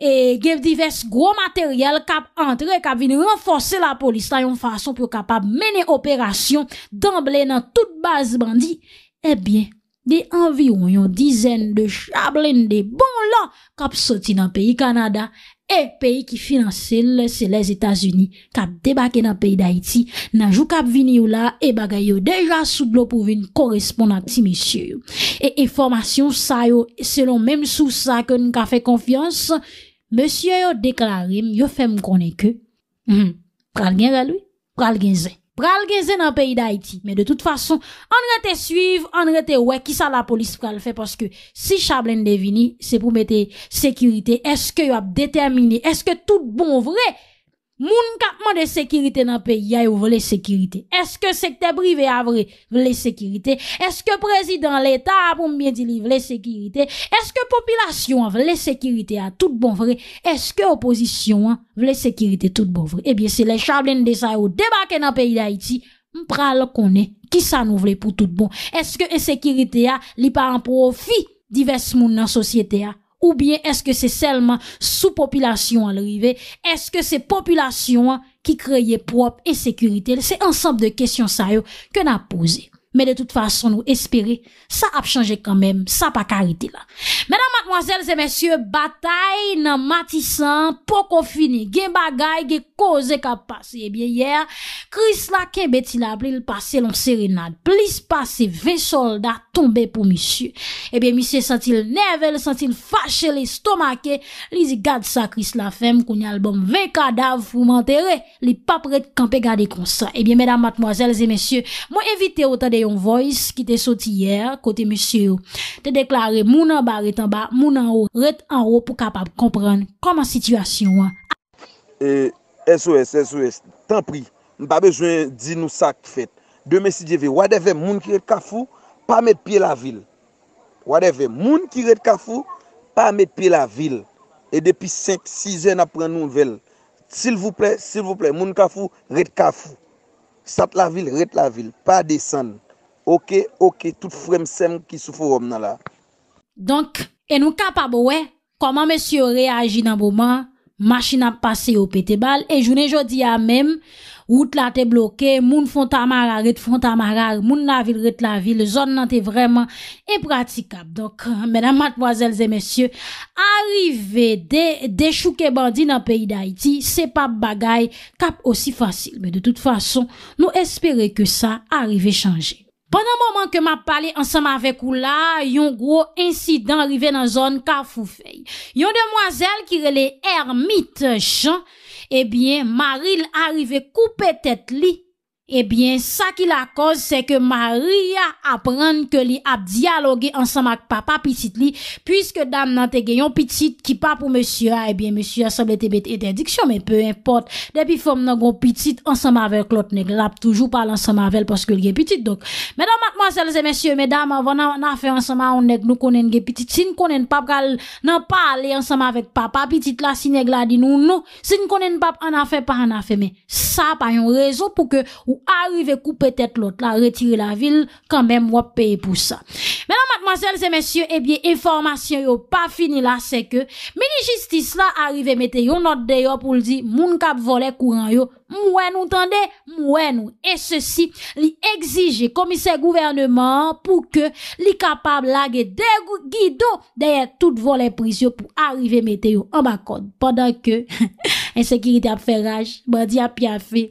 E gen divers gros materyal kap entre, kap vin renfonse la polis, tan yon fason pou eh kap ap mene operasyon dan blen nan tout baz bandi, e bie, de anviron yon dizen de chablen de bon lan kap soti nan peyi Kanada, e peyi ki finanse le se les Etats-Unis, kap debake nan peyi Daiti, nan jou kap vin yon la, e bagay yon deja sou blo pou vin korespondant si mesye yon. E informasyon sa yon, selon menm sou sa kon ka fe konfians, Monsi yo deklarim, yo fem konen ke, pral gen re lui, pral gen zen. Pral gen zen nan peyi da Haiti. Men de tout fason, an rete suiv, an rete wek, ki sa la polis pral fe, poske si chablen devini, se pou mette sekirite, eske yo ap determini, eske tout bon vre, Moun kapman de sekirite nan peyi a yo vle sekirite? Eske sekte brive a vle sekirite? Bon Eske prezident l'Etat a pou mbien di li vle sekirite? Eske popilasyon a vle sekirite a tout bon vre? Eske oposisyon a vle sekirite tout bon vre? Ebyen se le chablen de sa yo debake nan peyi da iti, mpral konen ki sa nou vle pou tout bon. Eske e sekirite a li pa an profi divers moun nan sosyete a? ou bien est-ce que c'est seulement sous-population à l'arrivée? Est-ce que c'est population qui crée propre insécurité? C'est ensemble de questions sérieuses que nous posées. Me de tout fason nou espere Sa ap chanje kanmem, sa pa karite la Medan matmoazel zemensye Batay nan matisan Po kon fini, gen bagay Gen koze ka pase Ebyen eh yer, kris la ken beti la Blil pase lon serenade Blis pase ve soldat tombe pou misye Ebyen eh misye santil nevel Santil fache le stomake Li zi gad sa kris la fem Kouni albom ve kadaf pou mante re Li papret kanpe gade konsa Ebyen eh medan matmoazel zemensye Mwen evite otade yon voice ki te soti yer kote mesye ou. Te deklare moun an ba ret an ba, moun an ou, ret an ou pou kapap komprenn koman situasyon an. E, SOS, SOS, tan pri. Npa bejwen di nou sak fet. Deme si di ve, wadeve moun ki ret kafou pa met pi la vil. Wadeve moun ki ret kafou pa met pi la vil. E depi 5-6 en apren nouvel. Sil vouple, sil vouple, moun kafou ret kafou. Sat la vil, ret la vil. Pa desan nou. Ok, ok, tout fremsem ki soufou om nan la. Donk, e nou kapab we, koman mesye reagi nan boman, machina pase yo pete bal, e jounen jodi ya mem, wout la te bloke, moun fonta mara, ret fonta mara, moun la vil, ret la vil, zon nan te vreman e pratikab. Donk, menan matboazelze mesye, arive de chouke bandi nan peyi da iti, se pa bagay kap osi fasil, men de tout fason, nou espere ke sa arrive chanje. Pendan mouman ke ma pale ansam avek ou la, yon gro insidan rive nan zon ka fou fey. Yon demwazel ki rele ermite chan, ebyen eh maril arive koupe tet li. Ebyen, eh sa ki la koz, se ke Maria apren ke li ap diyaloge ansama ak papa pitit li pwiske dam nan te genyon pitit ki pa pou mesura, ebyen, eh mesura sebe te bete ete diksyon, men pe import depi fom nan genyon pitit ansama avèl klot neglap, toujou pal ansama avèl poske li gen pitit, donk. Medan, mat mwazelze, mesye, medan, avon nan afè ansama an neg nou konen gen pitit, si nou konen pap kal nan pale ansama avèl papa pitit la, si negladi nou nou si nou konen pap, an afè pa an afè men, sa pa yon rezo pou ke ou Arrive kou petet lot la Retire la vil Kanmem wap peye pou sa Menan matmansel se mesye Ebyen eh informasyon yo Pa fini la seke Mini justice la Arrive mete yo not de yo Pou li di Moun kap vole kou ran yo Mwen ou tande? Mwen ou. E se si li exige komise gouvernement pou ke li kapab lage de gido deye tout vo le prisio pou arrive meteyo. An bakon. Pendan ke ensekirite ap fe raj bwadi ap ya fe.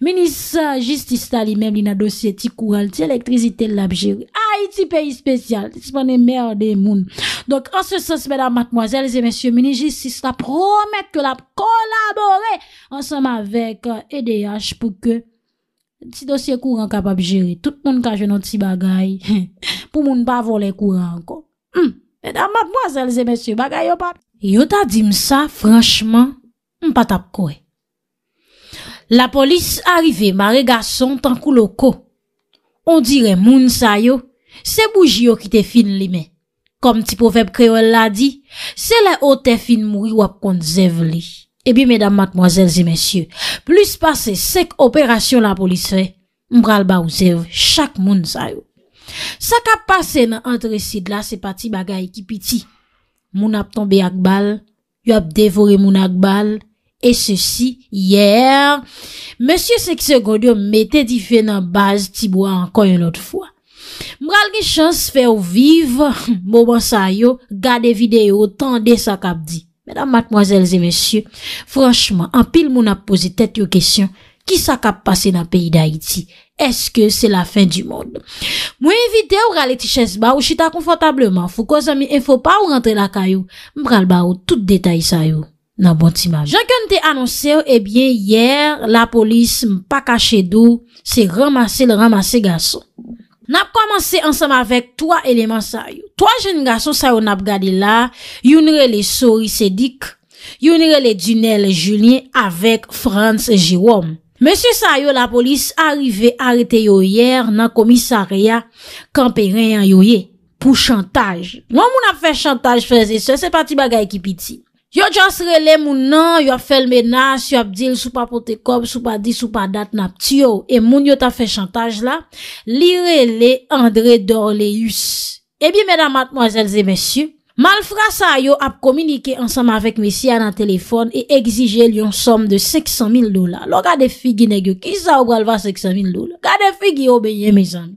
Ministre justista li men li na dosye ti koural, ti elektrizite l ap jiri. Haiti, peyi spesyal. Ti se mwane mer de moun. Donk an se sens mwen a matmwazel zi men sio ministre justista promet ke l ap kolabore ansem avek an. Euh, Ede yaj pou ke Ti dosye kouran kapap jere Tout moun ka jenon ti bagay Pou moun pa volen kouran Eda mat mwazal se monsye bagay yo pap Yo ta di msa Franchman mpa tap kwe La polis Arrive mare gason tankou lo ko On dire moun sa yo Se bouji yo ki te fin li me Kom ti profep kreol la di Se le o te fin mwri Wap kont zev li Ebi, eh medan matmoazelze mensyo, plus pase sek operasyon la poliswe, mbral ba ouzev, chak moun zayou. Sakap pase nan antresid la sepati bagay ki piti. Moun ap tombe akbal, yop devore moun akbal, e se si, yeyèr. Mensyo sek sekondyo mette di fe nan baz tibwa anko yon lot fwa. Mbral ki chans fè ou viv, moun moun zayou, gade videyo, tande sakap di. Madame, mademoiselles et messieurs, franchement, en pile moun ap pose tète yo kèsyon, ki sa kap pase nan peyi d'Haïti? Est-ce que c'est la fin du monde? Mwen evite ou ral eti chèze ba ou chita konfortableman, fou ko zami, en fou pa ou rentre la kayou, m ral ba ou tout detay sa yo nan bon timav. Jankan te annonse ou, ebyen, eh yèr, la polis m pa kache dou, se ramase le ramase gason. Nap komanse ansam avek 3 eleman sa yo. 3 jen gaso sa yo nap gade la, yonre le Sori Sedik, yonre le Dunel Julien avek Franz Jirom. Monsi sa yo la polis arive a rete yo yer nan komisarya kanpe reyan yo ye pou chantaj. Moun ap fè chantaj fèze se, se pati bagay ki piti. Yo jans rele moun nan, yo fel menas, yo ap dil sou pa pote kop, sou pa di, sou pa dat nap tiyo. E moun yo ta fe chantaj la, li rele André Dorleus. Ebi mena matmoazelze mesyu, malfrasa yo ap komunike ansam avek mesya nan telefon e egzije lyon som de 500.000 dola. Lo gade fi gine gyo kisa ou galva 500.000 dola. Gade fi gyo beye mezan.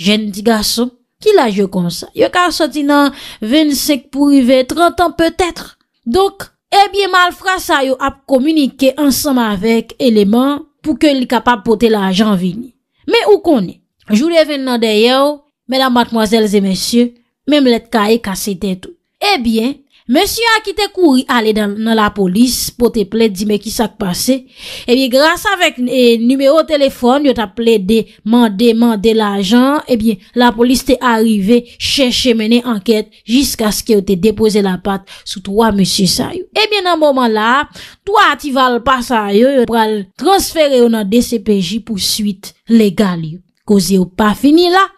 Jen di gason, ki la jo konsa. Yo ka soti nan 25 pou rive, 30 an peutetre. Dok, ebyen eh mal frasa yo ap komunike ansanm avek eleman pou ke li kapap pote la ajan vini. Me ou konen? Jou reven nan deye yo, mèdam matmoazèl zè mèsyè, mèm let kaye kase detou. Ebyen, Monsi a ki te kouri ale nan la polis pou te ple di me ki sak pase. Ebi, grasa vek numero telefon, yo te ple de mande, mande l'ajan. Ebi, la polis te arrive chèche mene anket jiska skè yo te depose la pat sou 3 monsi sa yo. Ebi, eh nan mouman la, to a ti val pa sa yo yo pral transfere yo nan DCPJ pou suite legal yo. Koze yo pa fini la.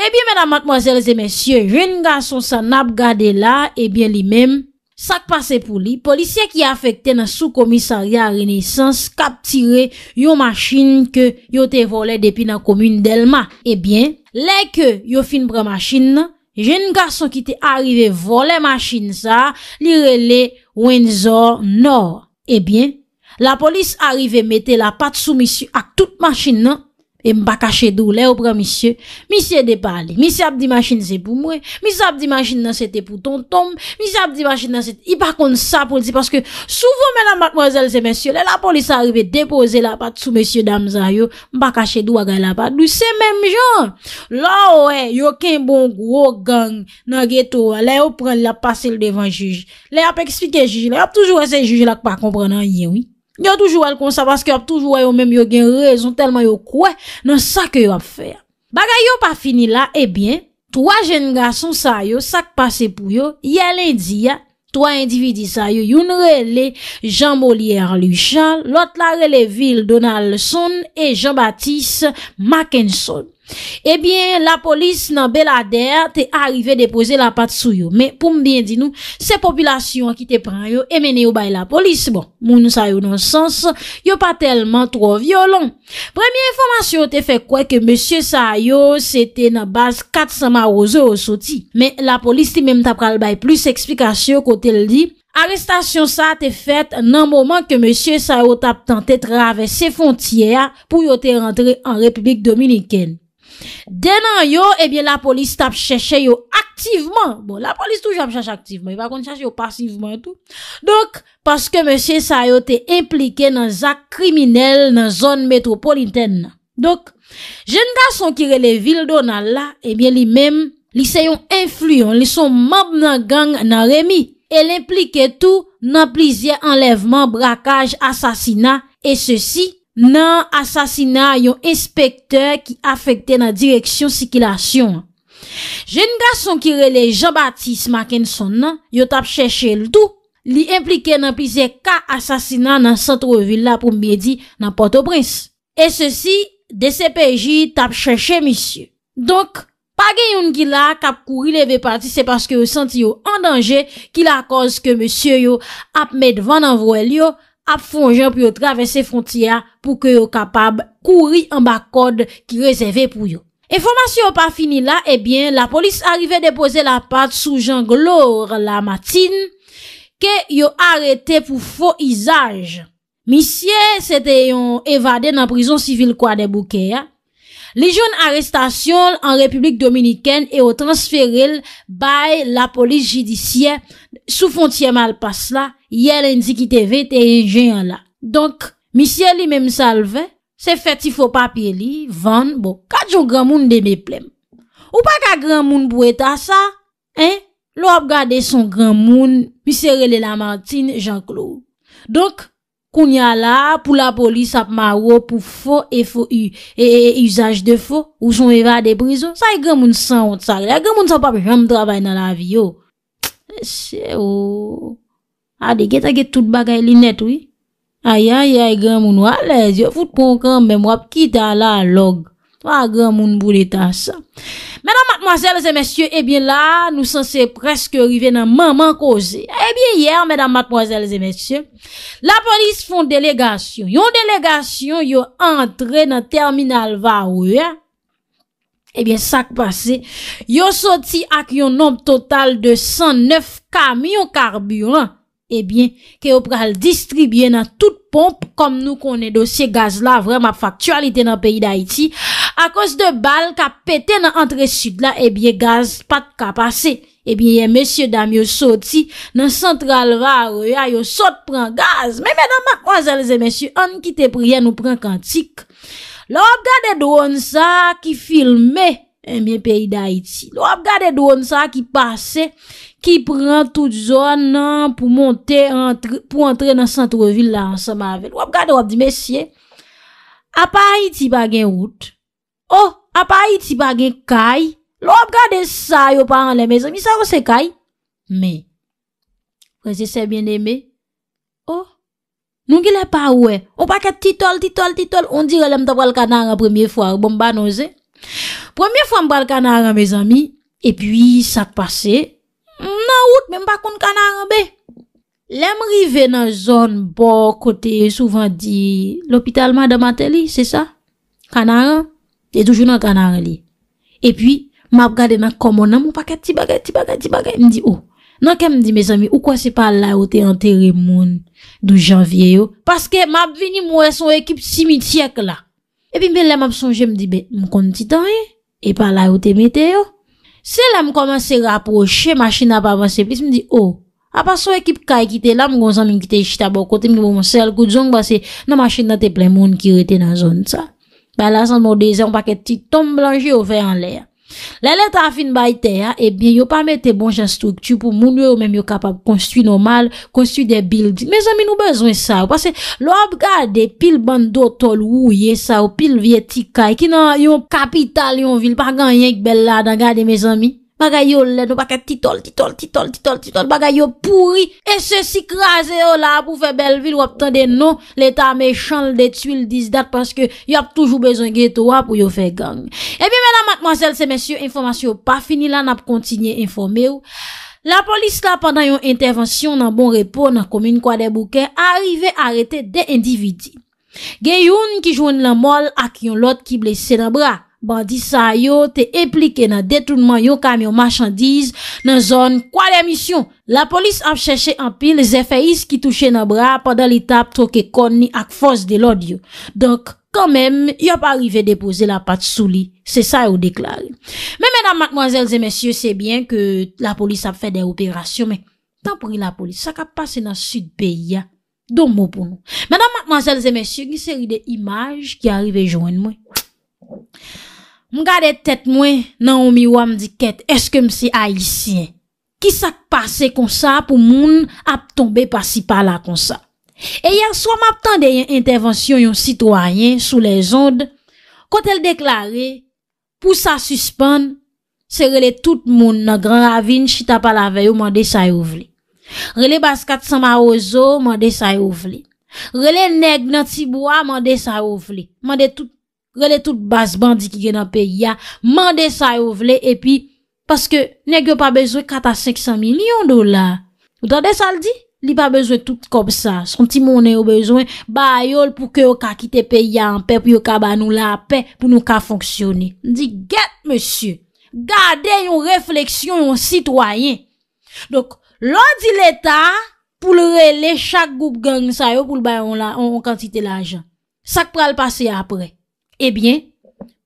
Ebyen eh mena matmazelze mensyen, jen gason sa nab gade la, ebyen eh li men, sak pase pou li, polisyen ki a fekte nan sou komisari a renesans, kap tire yo machin ke yo te vole depi nan komun del ma. Ebyen, leke yo fin bre machin nan, jen gason ki te arrive vole machin sa, li rele Wenzor Nor. Ebyen, eh la polis arrive mete la pat sou misyu ak tout machin nan, E mba ka chedou, lè ou pran misye, misye de pali, misye ap di machin se pou mwe, misye ap di machin nan se te pou ton tom, misye ap di machin nan se te... I pa kon sa poli se, paske soufou mena mbak mozel se mensye, lè la poli se aribe depoze la pat sou mensye damza yo, mba ka chedou bon a gay la pat, nou se menm jor. La ou e, yo ken bon gro gang nan geto, lè ou pran lè ap pase l devan juj, lè ap ekspike juj, lè ap toujou ese juj lak pa kompran nan ye wii. Yo toujou al konsa baske yo ap toujou a yo menm yo gen rezon telman yo kwe nan sa ke yo ap fer. Baga yo pa fini la, ebyen, 3 jen ga son sa yo, sa k pase pou yo, yalè di ya, 3 individi sa yo, yon re lè Jean Bolière Luchal, lot la re lè Ville Donaldson et Jean-Baptiste Mackenson. Ebyen eh la polis nan belader te arrive depoze la pat sou yo Men poum bien di nou se populasyon ki te pran yo emene yo bay la polis Bon moun sa yo nonsens yo pa telman tro violon Premye informasyon te fe kwe ke monsye sa yo se te nan bas 400 marozou osoti Men la polis ti mem tap pral bay plus eksplikasyon kote l di Arrestasyon sa te fet nan mouman ke monsye sa yo tap tentet rave se fontiyer Pou yo te rentre an republik dominiken Den an yo, ebyen la polis tap chache yo aktiveman Bon, la polis touj ap chache aktiveman, yon va kon chache yo pasiveman etou Donk, paske monsie sa yo te implike nan zak kriminel nan zon metropolitene Donk, jengan son kire le vil donan la, ebyen li men, li se yon influyon, li son mab nan gang nan remi El implike tou nan plizye enleveman, brakaj, asasina et se si nan asasina yon inspekteur ki afekte nan direksyon sikilasyon. Jen gason ki rele Jean-Baptiste Mackinson nan, yo tap chèche l'tou, li implike nan pise ka asasina nan centre villa pou mbyedi nan Port-au-Prince. E sèsi, DCPJ tap chèche, misye. Donk, pa gen yon gila kap kouri leve parti, se paske yo senti yo an danje, ki la koz ke msye yo ap met van nan vwe li yo, ap fonjen pou yo travese frontiya pou ke yo kapab kouri an bak kode ki rezeve pou yo. Enfomasi yo pa fini la, ebyen, eh la polis arive depose la pat sou jan glor la matin ke yo arete pou fo izaj. Misye se te yon evade nan prizon sivil kwa debouke ya. Lijon arrestasyon an republik dominiken yo transferil bay la polis jidisyen Sou fon tiye mal bon, pas la, ye lè nsi ki te vè, te e jè yon la. Donk, misye li mèm salve, se feti fò papye li, van, bo. Kajon gran moun de mè plem. Ou pa ka gran moun pou eta sa, lò ap gade son gran moun, misye relè la martin, jank lò. Donk, koun ya la, pou la polis ap ma wò pou fò, e fò, e usaj de fò, ou son eva de briso, sa e gran moun san wot sa. Gran moun san papye jèm trabè nan la vi yo. Se ou, ade get a get tout bagay linnet oui. Aya, aya, e gen moun walez, yo foute ponkan mwen mwap ki ta la log. To a gen moun boule ta sa. Menan matmoazel zemesye, e bin la, nou san se preske rive nan manman koze. E bin yer, menan matmoazel zemesye, la polis fon delegasyon. Yon delegasyon yo entre nan terminal va ou ya. Ebyen eh sak pase, yo soti ak yon nom total de 109 kamion karburan Ebyen, eh ke yo pral distribye nan tout pompe Kom nou konen dosye gaz la, vreman faktualite nan peyi da iti A kos eh de bal ka pete nan antre sud la, ebyen gaz pat ka pase Ebyen, yon monsye dam yo soti nan sentral vare, yo soti pran gaz Men menan mak wazalze monsye, an ki te priye nou pran kantik Lo ap gade do an sa ki filme eh en men peyi da iti. Lo ap gade do an sa ki pase, ki pren tout zon nan pou monte, pou entre nan santrovil la ansa mavel. Lo ap gade do ap di mesye, apayi ti bagen wout. Oh, apayi ti bagen kay. Lo ap gade sa yo pa an le meze. Mi sa wose kay? Me. Wese se bien de me. Nou gilè pa wè, ou pakè titol, titol, titol, on dirè lèm ta pral kanara premye fwa, ou bon banose. Premye fwa m pral kanara, me zami, e pi sa k pase, nan wout, men m pakoun kanara be. Lèm rive nan zon, bo, kote, souvan di, l'opitalman damate li, se sa, kanara, jè toujou nan kanara li. E pi, m ap gade nan komonan, ou pakè tibaga, tibaga, tibaga, m di ou, nan ke m di me zami, ou kwa se pa la wote an terimoun, 12 janvye yo, paske m ap vini m wè e son ekip simi tsyek la. Epi m belè m ap sonje m di be, m konti tanye, epa la yo te mete yo. Se la m komanse raproche, machina pa avanse plis, m di, oh, apwa son ekip kay e kite, la m gonsan m kite jitabo kote m yon sel kou dzong basi nan machina te plen moun ki rete nan zon sa. Ba la san m bon, odeze, m paket ti tom blanje yo fey an lè ya. Lè lè ta fin bayte, eh yo pa mè te bon jan struktur pou mounwe yo mèm yo kapab konsti nou mal, konsti de bil. Me zami nou bezwen sa ou, pase lò ap gade pil bandotol ou ye sa ou, pil vye tika e ki nan yo kapital yo vil, pa gan yeng bel la dan gade me zami. Bagay yo lè nou bakè titol, titol, titol, titol, titol, bagay yo pouri. E se si krasè yo la pou fè Belville wap tèndè nou l'état mechal de tuil disdat pwanske yo ap toujou bezon gè towa pou yo fè gang. E pi mè nan mansel se mèsyon informasyon pa fini la nan ap kontinye informè ou. La polis bon la pandan yon intervensyon nan bon repò nan komin kwa de boukè a rive arète de individi. Gè yon ki joun la mol ak yon lot ki blè sè nan brak. Bandi sa yo, te eplike nan detounman yo kamyon machandiz nan zon kwa de misyon. La polis ap chèche an pi, le zè fè is ki touche nan bra pa dan li tap troke kon ni ak fòs de lò diyo. Donk, kòmèm, yo ap arrive depose la pat sou li. Se sa yo deklare. Men menan, mademoiselles et messieurs, se bien ke la polis ap fè de operasyon, men, tan prin la polis, sa ka pase nan sud beya. Don mò pou nou. Menan, mademoiselles et messieurs, ni seri de imaj ki arrive joen mwen. Mwen. M gade tèt mwen nan o miwa m di ket, eske m si haisyen. Ki sak pase konsa pou moun ap tombe pasi pala konsa. E yerswa m ap tende yon intervensyon yon sitwayen sou le zonde, kont el deklare pou sa suspande se rele tout moun nan gran ravine chita pala veyo mwande sa youvli. Rele bas kat san ma ozo mwande sa youvli. Rele neg nan tibwa mwande sa youvli. Mwande tout moun. Rele tout bas bandi ki gen an pe ya Mande sa yo vle e pi Paske neg yo pa bezwe 4 a 500 milyon dolar Ou dan de sa l di? Li pa bezwe tout kop sa Son ti mounen yo bezwe Bayol pou ke yo ka kite pe ya an pe Pou yo ka banou la an pe Pou nou ka fonksyoni Ndi get monsye Gade yon refleksyon yon sitwayen Donk lodi leta Pou le rele chak goup gen Sa yo pou le bayon la On kantite la jan Sak pral pase apre Ebyen, eh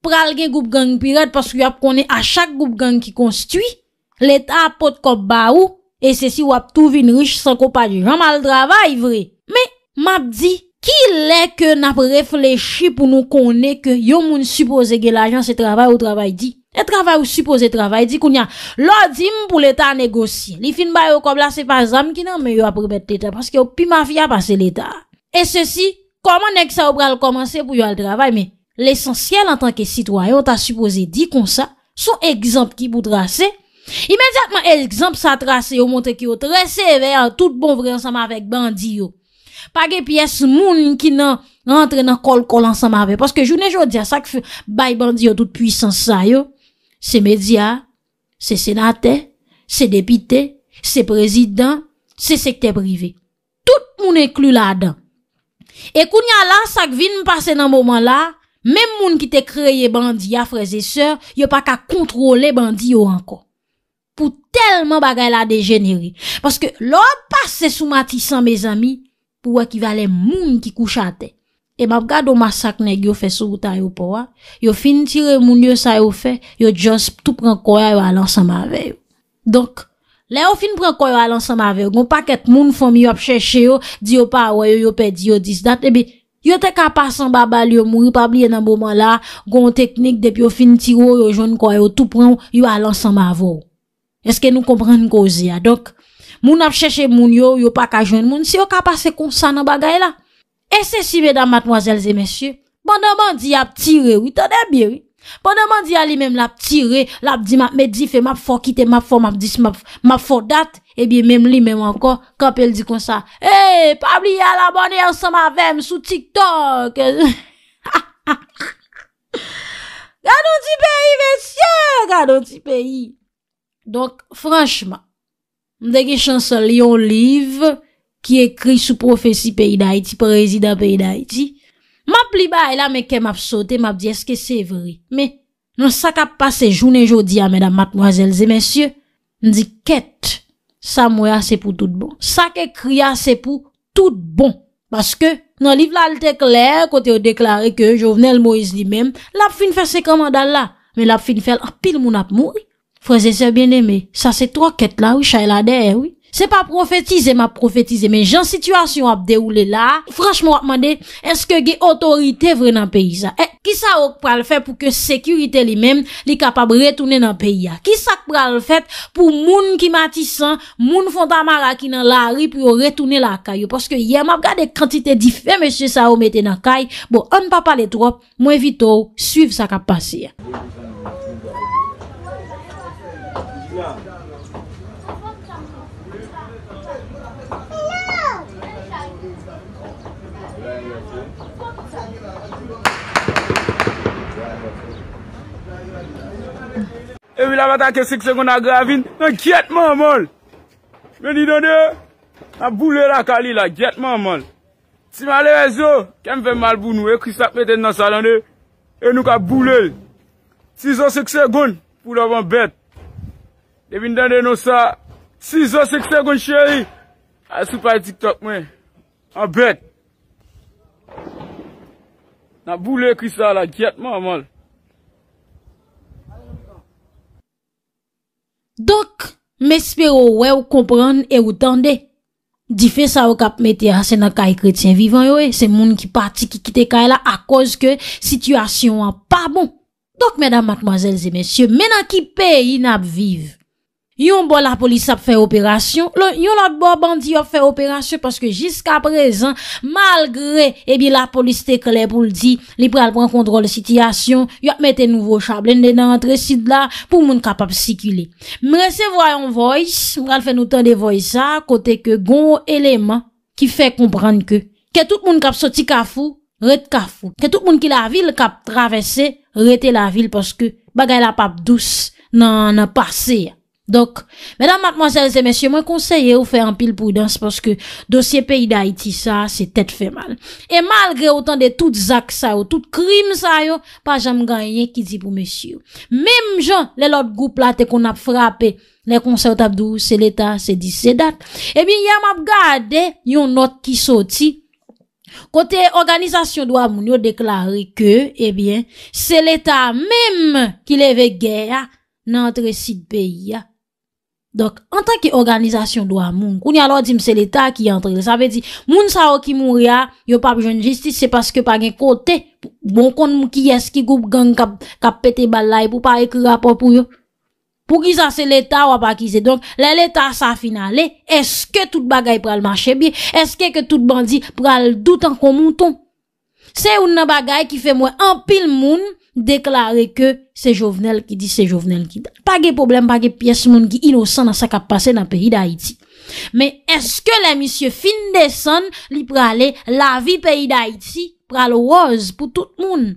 pral gen goup gang pi red pask yo ap konen a chak goup gang ki konstuit, leta ap pot kop ba ou, e se si wap tou vin rich san kop pa di. Jom al travay vre. Me, map di, ki lè ke nap reflechi pou nou konen ke yo moun suppose ge l'ajan se travay ou travay di? E travay ou suppose travay di koun ya lodim pou leta anegosi. Li fin bay yo kob la se pa zam ki nan, me yo ap repet leta pask yo pi mafya pase leta. E se si, koman ek sa wap pral komanse pou yo al travay me? L'esensyel an tanke sitwayon, ta supose di kon sa, sou ekzamp ki bout rase, imediatman ekzamp sa trase yo, montre ki yo treseve an tout bon vre ansama vek bandi yo. Page piyes moun ki nan rentre nan kol kol ansama vek, paske jounen jo diya sa ki fye bay bandi yo tout pwisan sa yo, se medya, se senate, se depite, se prezident, se sekte prive. Tout moun eklu la dan. E kou nyan lan sa ki vin mpase nan mouman la, Mèm moun ki te kreye bandi a freze sèr, yo pa ka kontrole bandi yo anko. Pou telman bagay la degeneri. Paske lò passe sou mati san mèz ami, pou wè ki valè moun ki kouchate. E mab gado masakne yo fe soubouta yo pouwa, yo fin tire moun yo sa yo fe, yo djons tout pran koya yo alansan ma veyo. Donk, lè yo fin pran koya yo alansan ma veyo, goun pa ket moun fòm yo ap chèche yo, di yo pa wè yo yo pe di yo dis dat, e bi... Yo te ka pa san babal yo mou, pa bli nan boman la, goun teknik dep yo fin tirou, yo joun kwa yo tou pran, yo alansan bavan. Eske nou kompren kouzi ya. Donk, moun ap chèche moun yo, yo pa ka joun moun, si yo ka pa se konsan nan bagay la. Ese si vedan matmoazelze mesye, bandaman di ap tire wou, tade bi wou. Pon nanman di a li menm lap tire, lap di map medif e map fok ite, map fok map dis, map fok dat, e biye menm li menm ankon kap el di konsa, Hey, pabli yal abone yon sa mavem sou TikTok! Gado ti peyi, vensye! Gado ti peyi! Donk, franschman, m deke chansol li yon liv ki ekri sou profesi peyi da iti, prezida peyi da iti, Map li bay e la meke map sote, map di eske se vri. Me, nan sak ap pase jounen jodi ya, medan matmoazelze, mensye, di ket, sa mouya se pou tout bon. Sak e kriya se pou tout bon. Baske, nan liv la lte kler, kote yo deklare ke jovenel Moise li mem, la pfin fese komanda la, me la pfin fese apil moun ap mou. Fwese se bien eme, sa se tro ket la, wichay la der, wichay. Se pa profetize, ma profetize. Men jan situasyon ap deroule la. Franchman wap mande, eske ge otorite vre nan peyi sa? E, ki sa wak pral fè pou ke sekurite li men li kapab retounen nan peyi ya? Ki sa wak pral fè pou moun ki matisan, moun fonda maraki nan la ri pou yo retounen la kayo? Poske ye, mab gade kantite dife, men se sa wak meten nan kayo. Bon, an pa paletrop, mwen vitou, suiv sa kapasyen. Ewi la batake siksegon a gravin, nan kietman mol. Meni dande, nan boule lakali la, kietman mol. Si male rezo, kem fe mal bou nou, e Kristal meten nan salande, e nou ka boule. Sizo siksegon, pou lavan bet. Ewi dande nou sa, sizo siksegon cheri, a sou paye TikTok men, an bet. Nan boule Kristal la, kietman mol. Donk, men spero we ou kompran e ou tande, di fe sa ou kap mete ase nan kaye kretien vivan yo e, se moun ki pati ki kite kaye la a koz ke situasyon an pa bon. Donk, mena matmazelze, mena ki pe inap viv. Yon bo la polis ap fe operasyon, yon lot bo bandi ap fe operasyon paske jiska prezen, malgre ebi la polis te kle pou ldi, li pral pran kontrol sitiyasyon, yon mette nouvo chablen de nan entre sid la pou moun kap ap sikile. Mre se voyon voy, mrel fe nou tan de voy sa, kote ke goun o eleman ki fe kompran ke ke tout moun kap soti kafou, ret kafou. Ke tout moun ki la vil kap travese, rete la vil paske bagay la pap douce, nan an ap pase ya. Dok, mèdam matmanjèlèzè, mèsyou, mwen konseye ou fè an pil poudans Pòske dosye peyi da Haiti sa, se tèt fè mal E malgre otan de tout zak sa ou tout krim sa yo Pa jèm ganyen ki di pou mèsyou Mèm jò, lè lot goup la te kon ap frape Lè konsey ou tabdou, se l'Etat se di sedat Ebyen, eh yèm ap gade yon not ki soti Kote organizasyon do amoun yo deklari ke Ebyen, eh se l'Etat mèm ki leve gè ya ah, Nè entre sit peyi ya ah. Donk, an tan ki organizasyon do an moun, koun ya lo di mse l'Etat ki yantre. Sa ve di, moun sa wak ki moun ria, yo pap joun jistis, se paske pa gen bon kote, moun kon mou ki yas ki goup gang kap pete balay pou pa ek rapop pou yo. Pou ki sa se l'Etat wap akize. Donk, lè l'Etat sa finalè, eske tout bagay pral mache bie, eske ke tout bandi pral doutan kon moun ton. Se ou nan bagay ki fe mwen an pil moun, Deklare ke se jovenel ki di se jovenel ki da Page problem, page piyes moun ki inosan Na sa kap pase na peyi da Haiti Me eske la misye fin desan Li prale la vi peyi da Haiti Prale ooz pou tout moun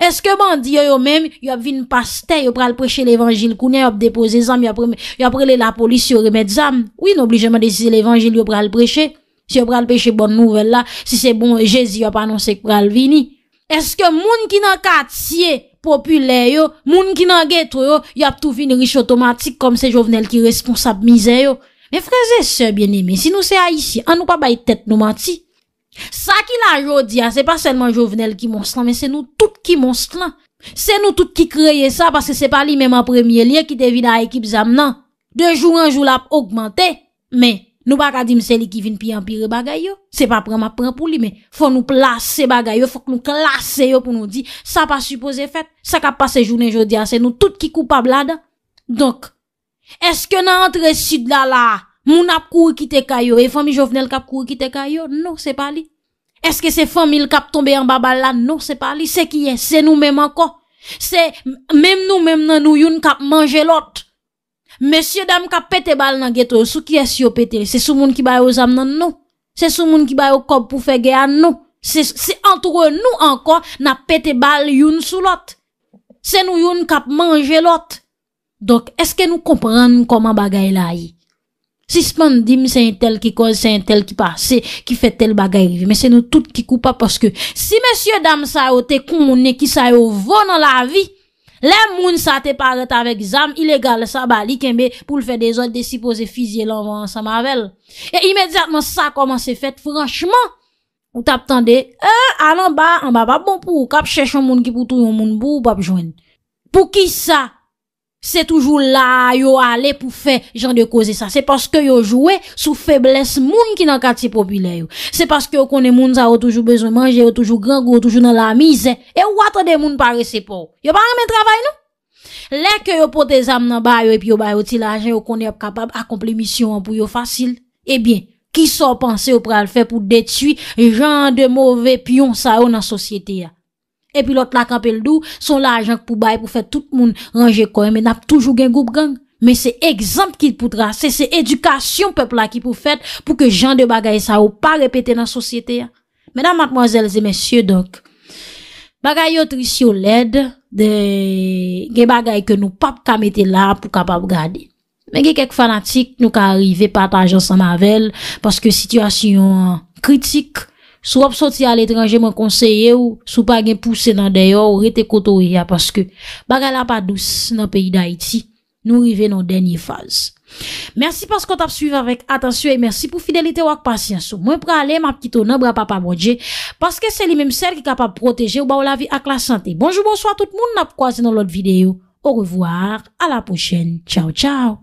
Eske ban di yo yo mem Yo ap vin paste Yo prale preche l'evangil Kounen yo ap depose zan Yo ap rele la polis yo remet zan Ou yon oblige man desize l'evangil Yo prale preche Si yo prale preche bon nouvel la Si se bon jezi yo panonsek prale vini Eske moun ki nan katiye populè yo, moun ki nan getro yo, yap toufi nè riche otomatik kom se jovenel ki responsab mizè yo. Me freze se, bien eme, si nou se a yisi, an nou pa bay tèt nou mati. Sa ki la jo di ya, se pa selman jovenel ki monslan, men se nou tout ki monslan. Se nou tout ki kreye sa, paske se pa li menman premye liye ki te vida ekip zam nan. De jou an jou la ap augmentè, men. Nou baka di mseli ki vin pi empire bagay yo. Se pa prema prema pou li men. Fon nou plase bagay yo. Fon nou klasse yo pou nou di. Sa pa suppose fet. Sa kap pase jounen jodia. Se nou tout ki koupab la dan. Donk. Eske nan entre sud la la. Moun ap kou kite kayo. E fomi jovnel kap kou kite kayo. Non se pa li. Eske se fomi l kap tombe an baba la. Non se pa li. Se kiye. Se nou men man kon. Se. Mem nou men nan nou yon kap manje lot. Mesye dam kap pete bal nan geto, sou ki es yo pete, se sou moun ki bayo zam nan nou. Se sou moun ki bayo kob pou fe geyan nou. Se entouro nou ankon nan pete bal youn sou lot. Se nou youn kap manje lot. Dok, eske nou kompran koman bagay la yi? Si spon dim, se yon tel ki koz, se yon tel ki pa, se ki fe tel bagay li. Men se nou tout ki ko pa, poske si mesye dam sa yo te kou moun ne ki sa yo vo nan la vi, Le moun sa te parete avek zam, ilegal sa ba likenbe pou l fè de zon de si pose fizye l anvan sa mavel. E imediatman sa koman se fèt franchman. Ou tap tende, euh, anan ba, anba pap bon pou, kap chèch an moun ki pou tou yon moun bou, pap jwen. Pou ki sa Se toujou la yo ale pou fe jan de koze sa. Se paske yo jowe sou febles moun ki nan kati popüler yo. Se paske yo kone moun za yo toujou bezon manje, yo toujou gran go, toujou nan la mize. E wata de moun parese pou. Yo pa remen travay nou? Lè ke yo pote zam nan bayo epi yo bayo ti la jan yo kone ap kapab akomple misyon an pou yo fasil. E bien, ki so panse yo pral fe pou detui jan de mouve piyon sa yo nan sosyete ya? E pi lot la kapel do, son la ajan pou bay pou fet tout moun ranje koy men ap toujou gen goup gang. Men se ekzamp ki pou dra, se se edukasyon pep la ki pou fet pou ke jan de bagay sa ou pa repete nan sosyete. Menan matmoazelze mensyo, bagay yo trisyo led de gen bagay ke nou pap kamete la pou kapap gade. Men gen kek fanatik nou ka arrive pata ajan san mavel paske sityasyon kritik. Sou wap soti al etranje mwen konseye ou sou pa gen pousse nan deyo ou rete koto reya paske baga la pa douz nan peyi da iti nou rive nan denye faz. Mersi paske kont ap suive avèk. Atansyo e mersi pou fidelite wak pasyansou. Mwen pralè m ap kito nan bra pa pa bodje paske se li menm ser ki kapap proteje ou ba ou la vi ak la sante. Bonjou bonsoy a tout moun nan ap kwaze nan lot videyo. Ou revoar. A la pochen. Tchau tchau.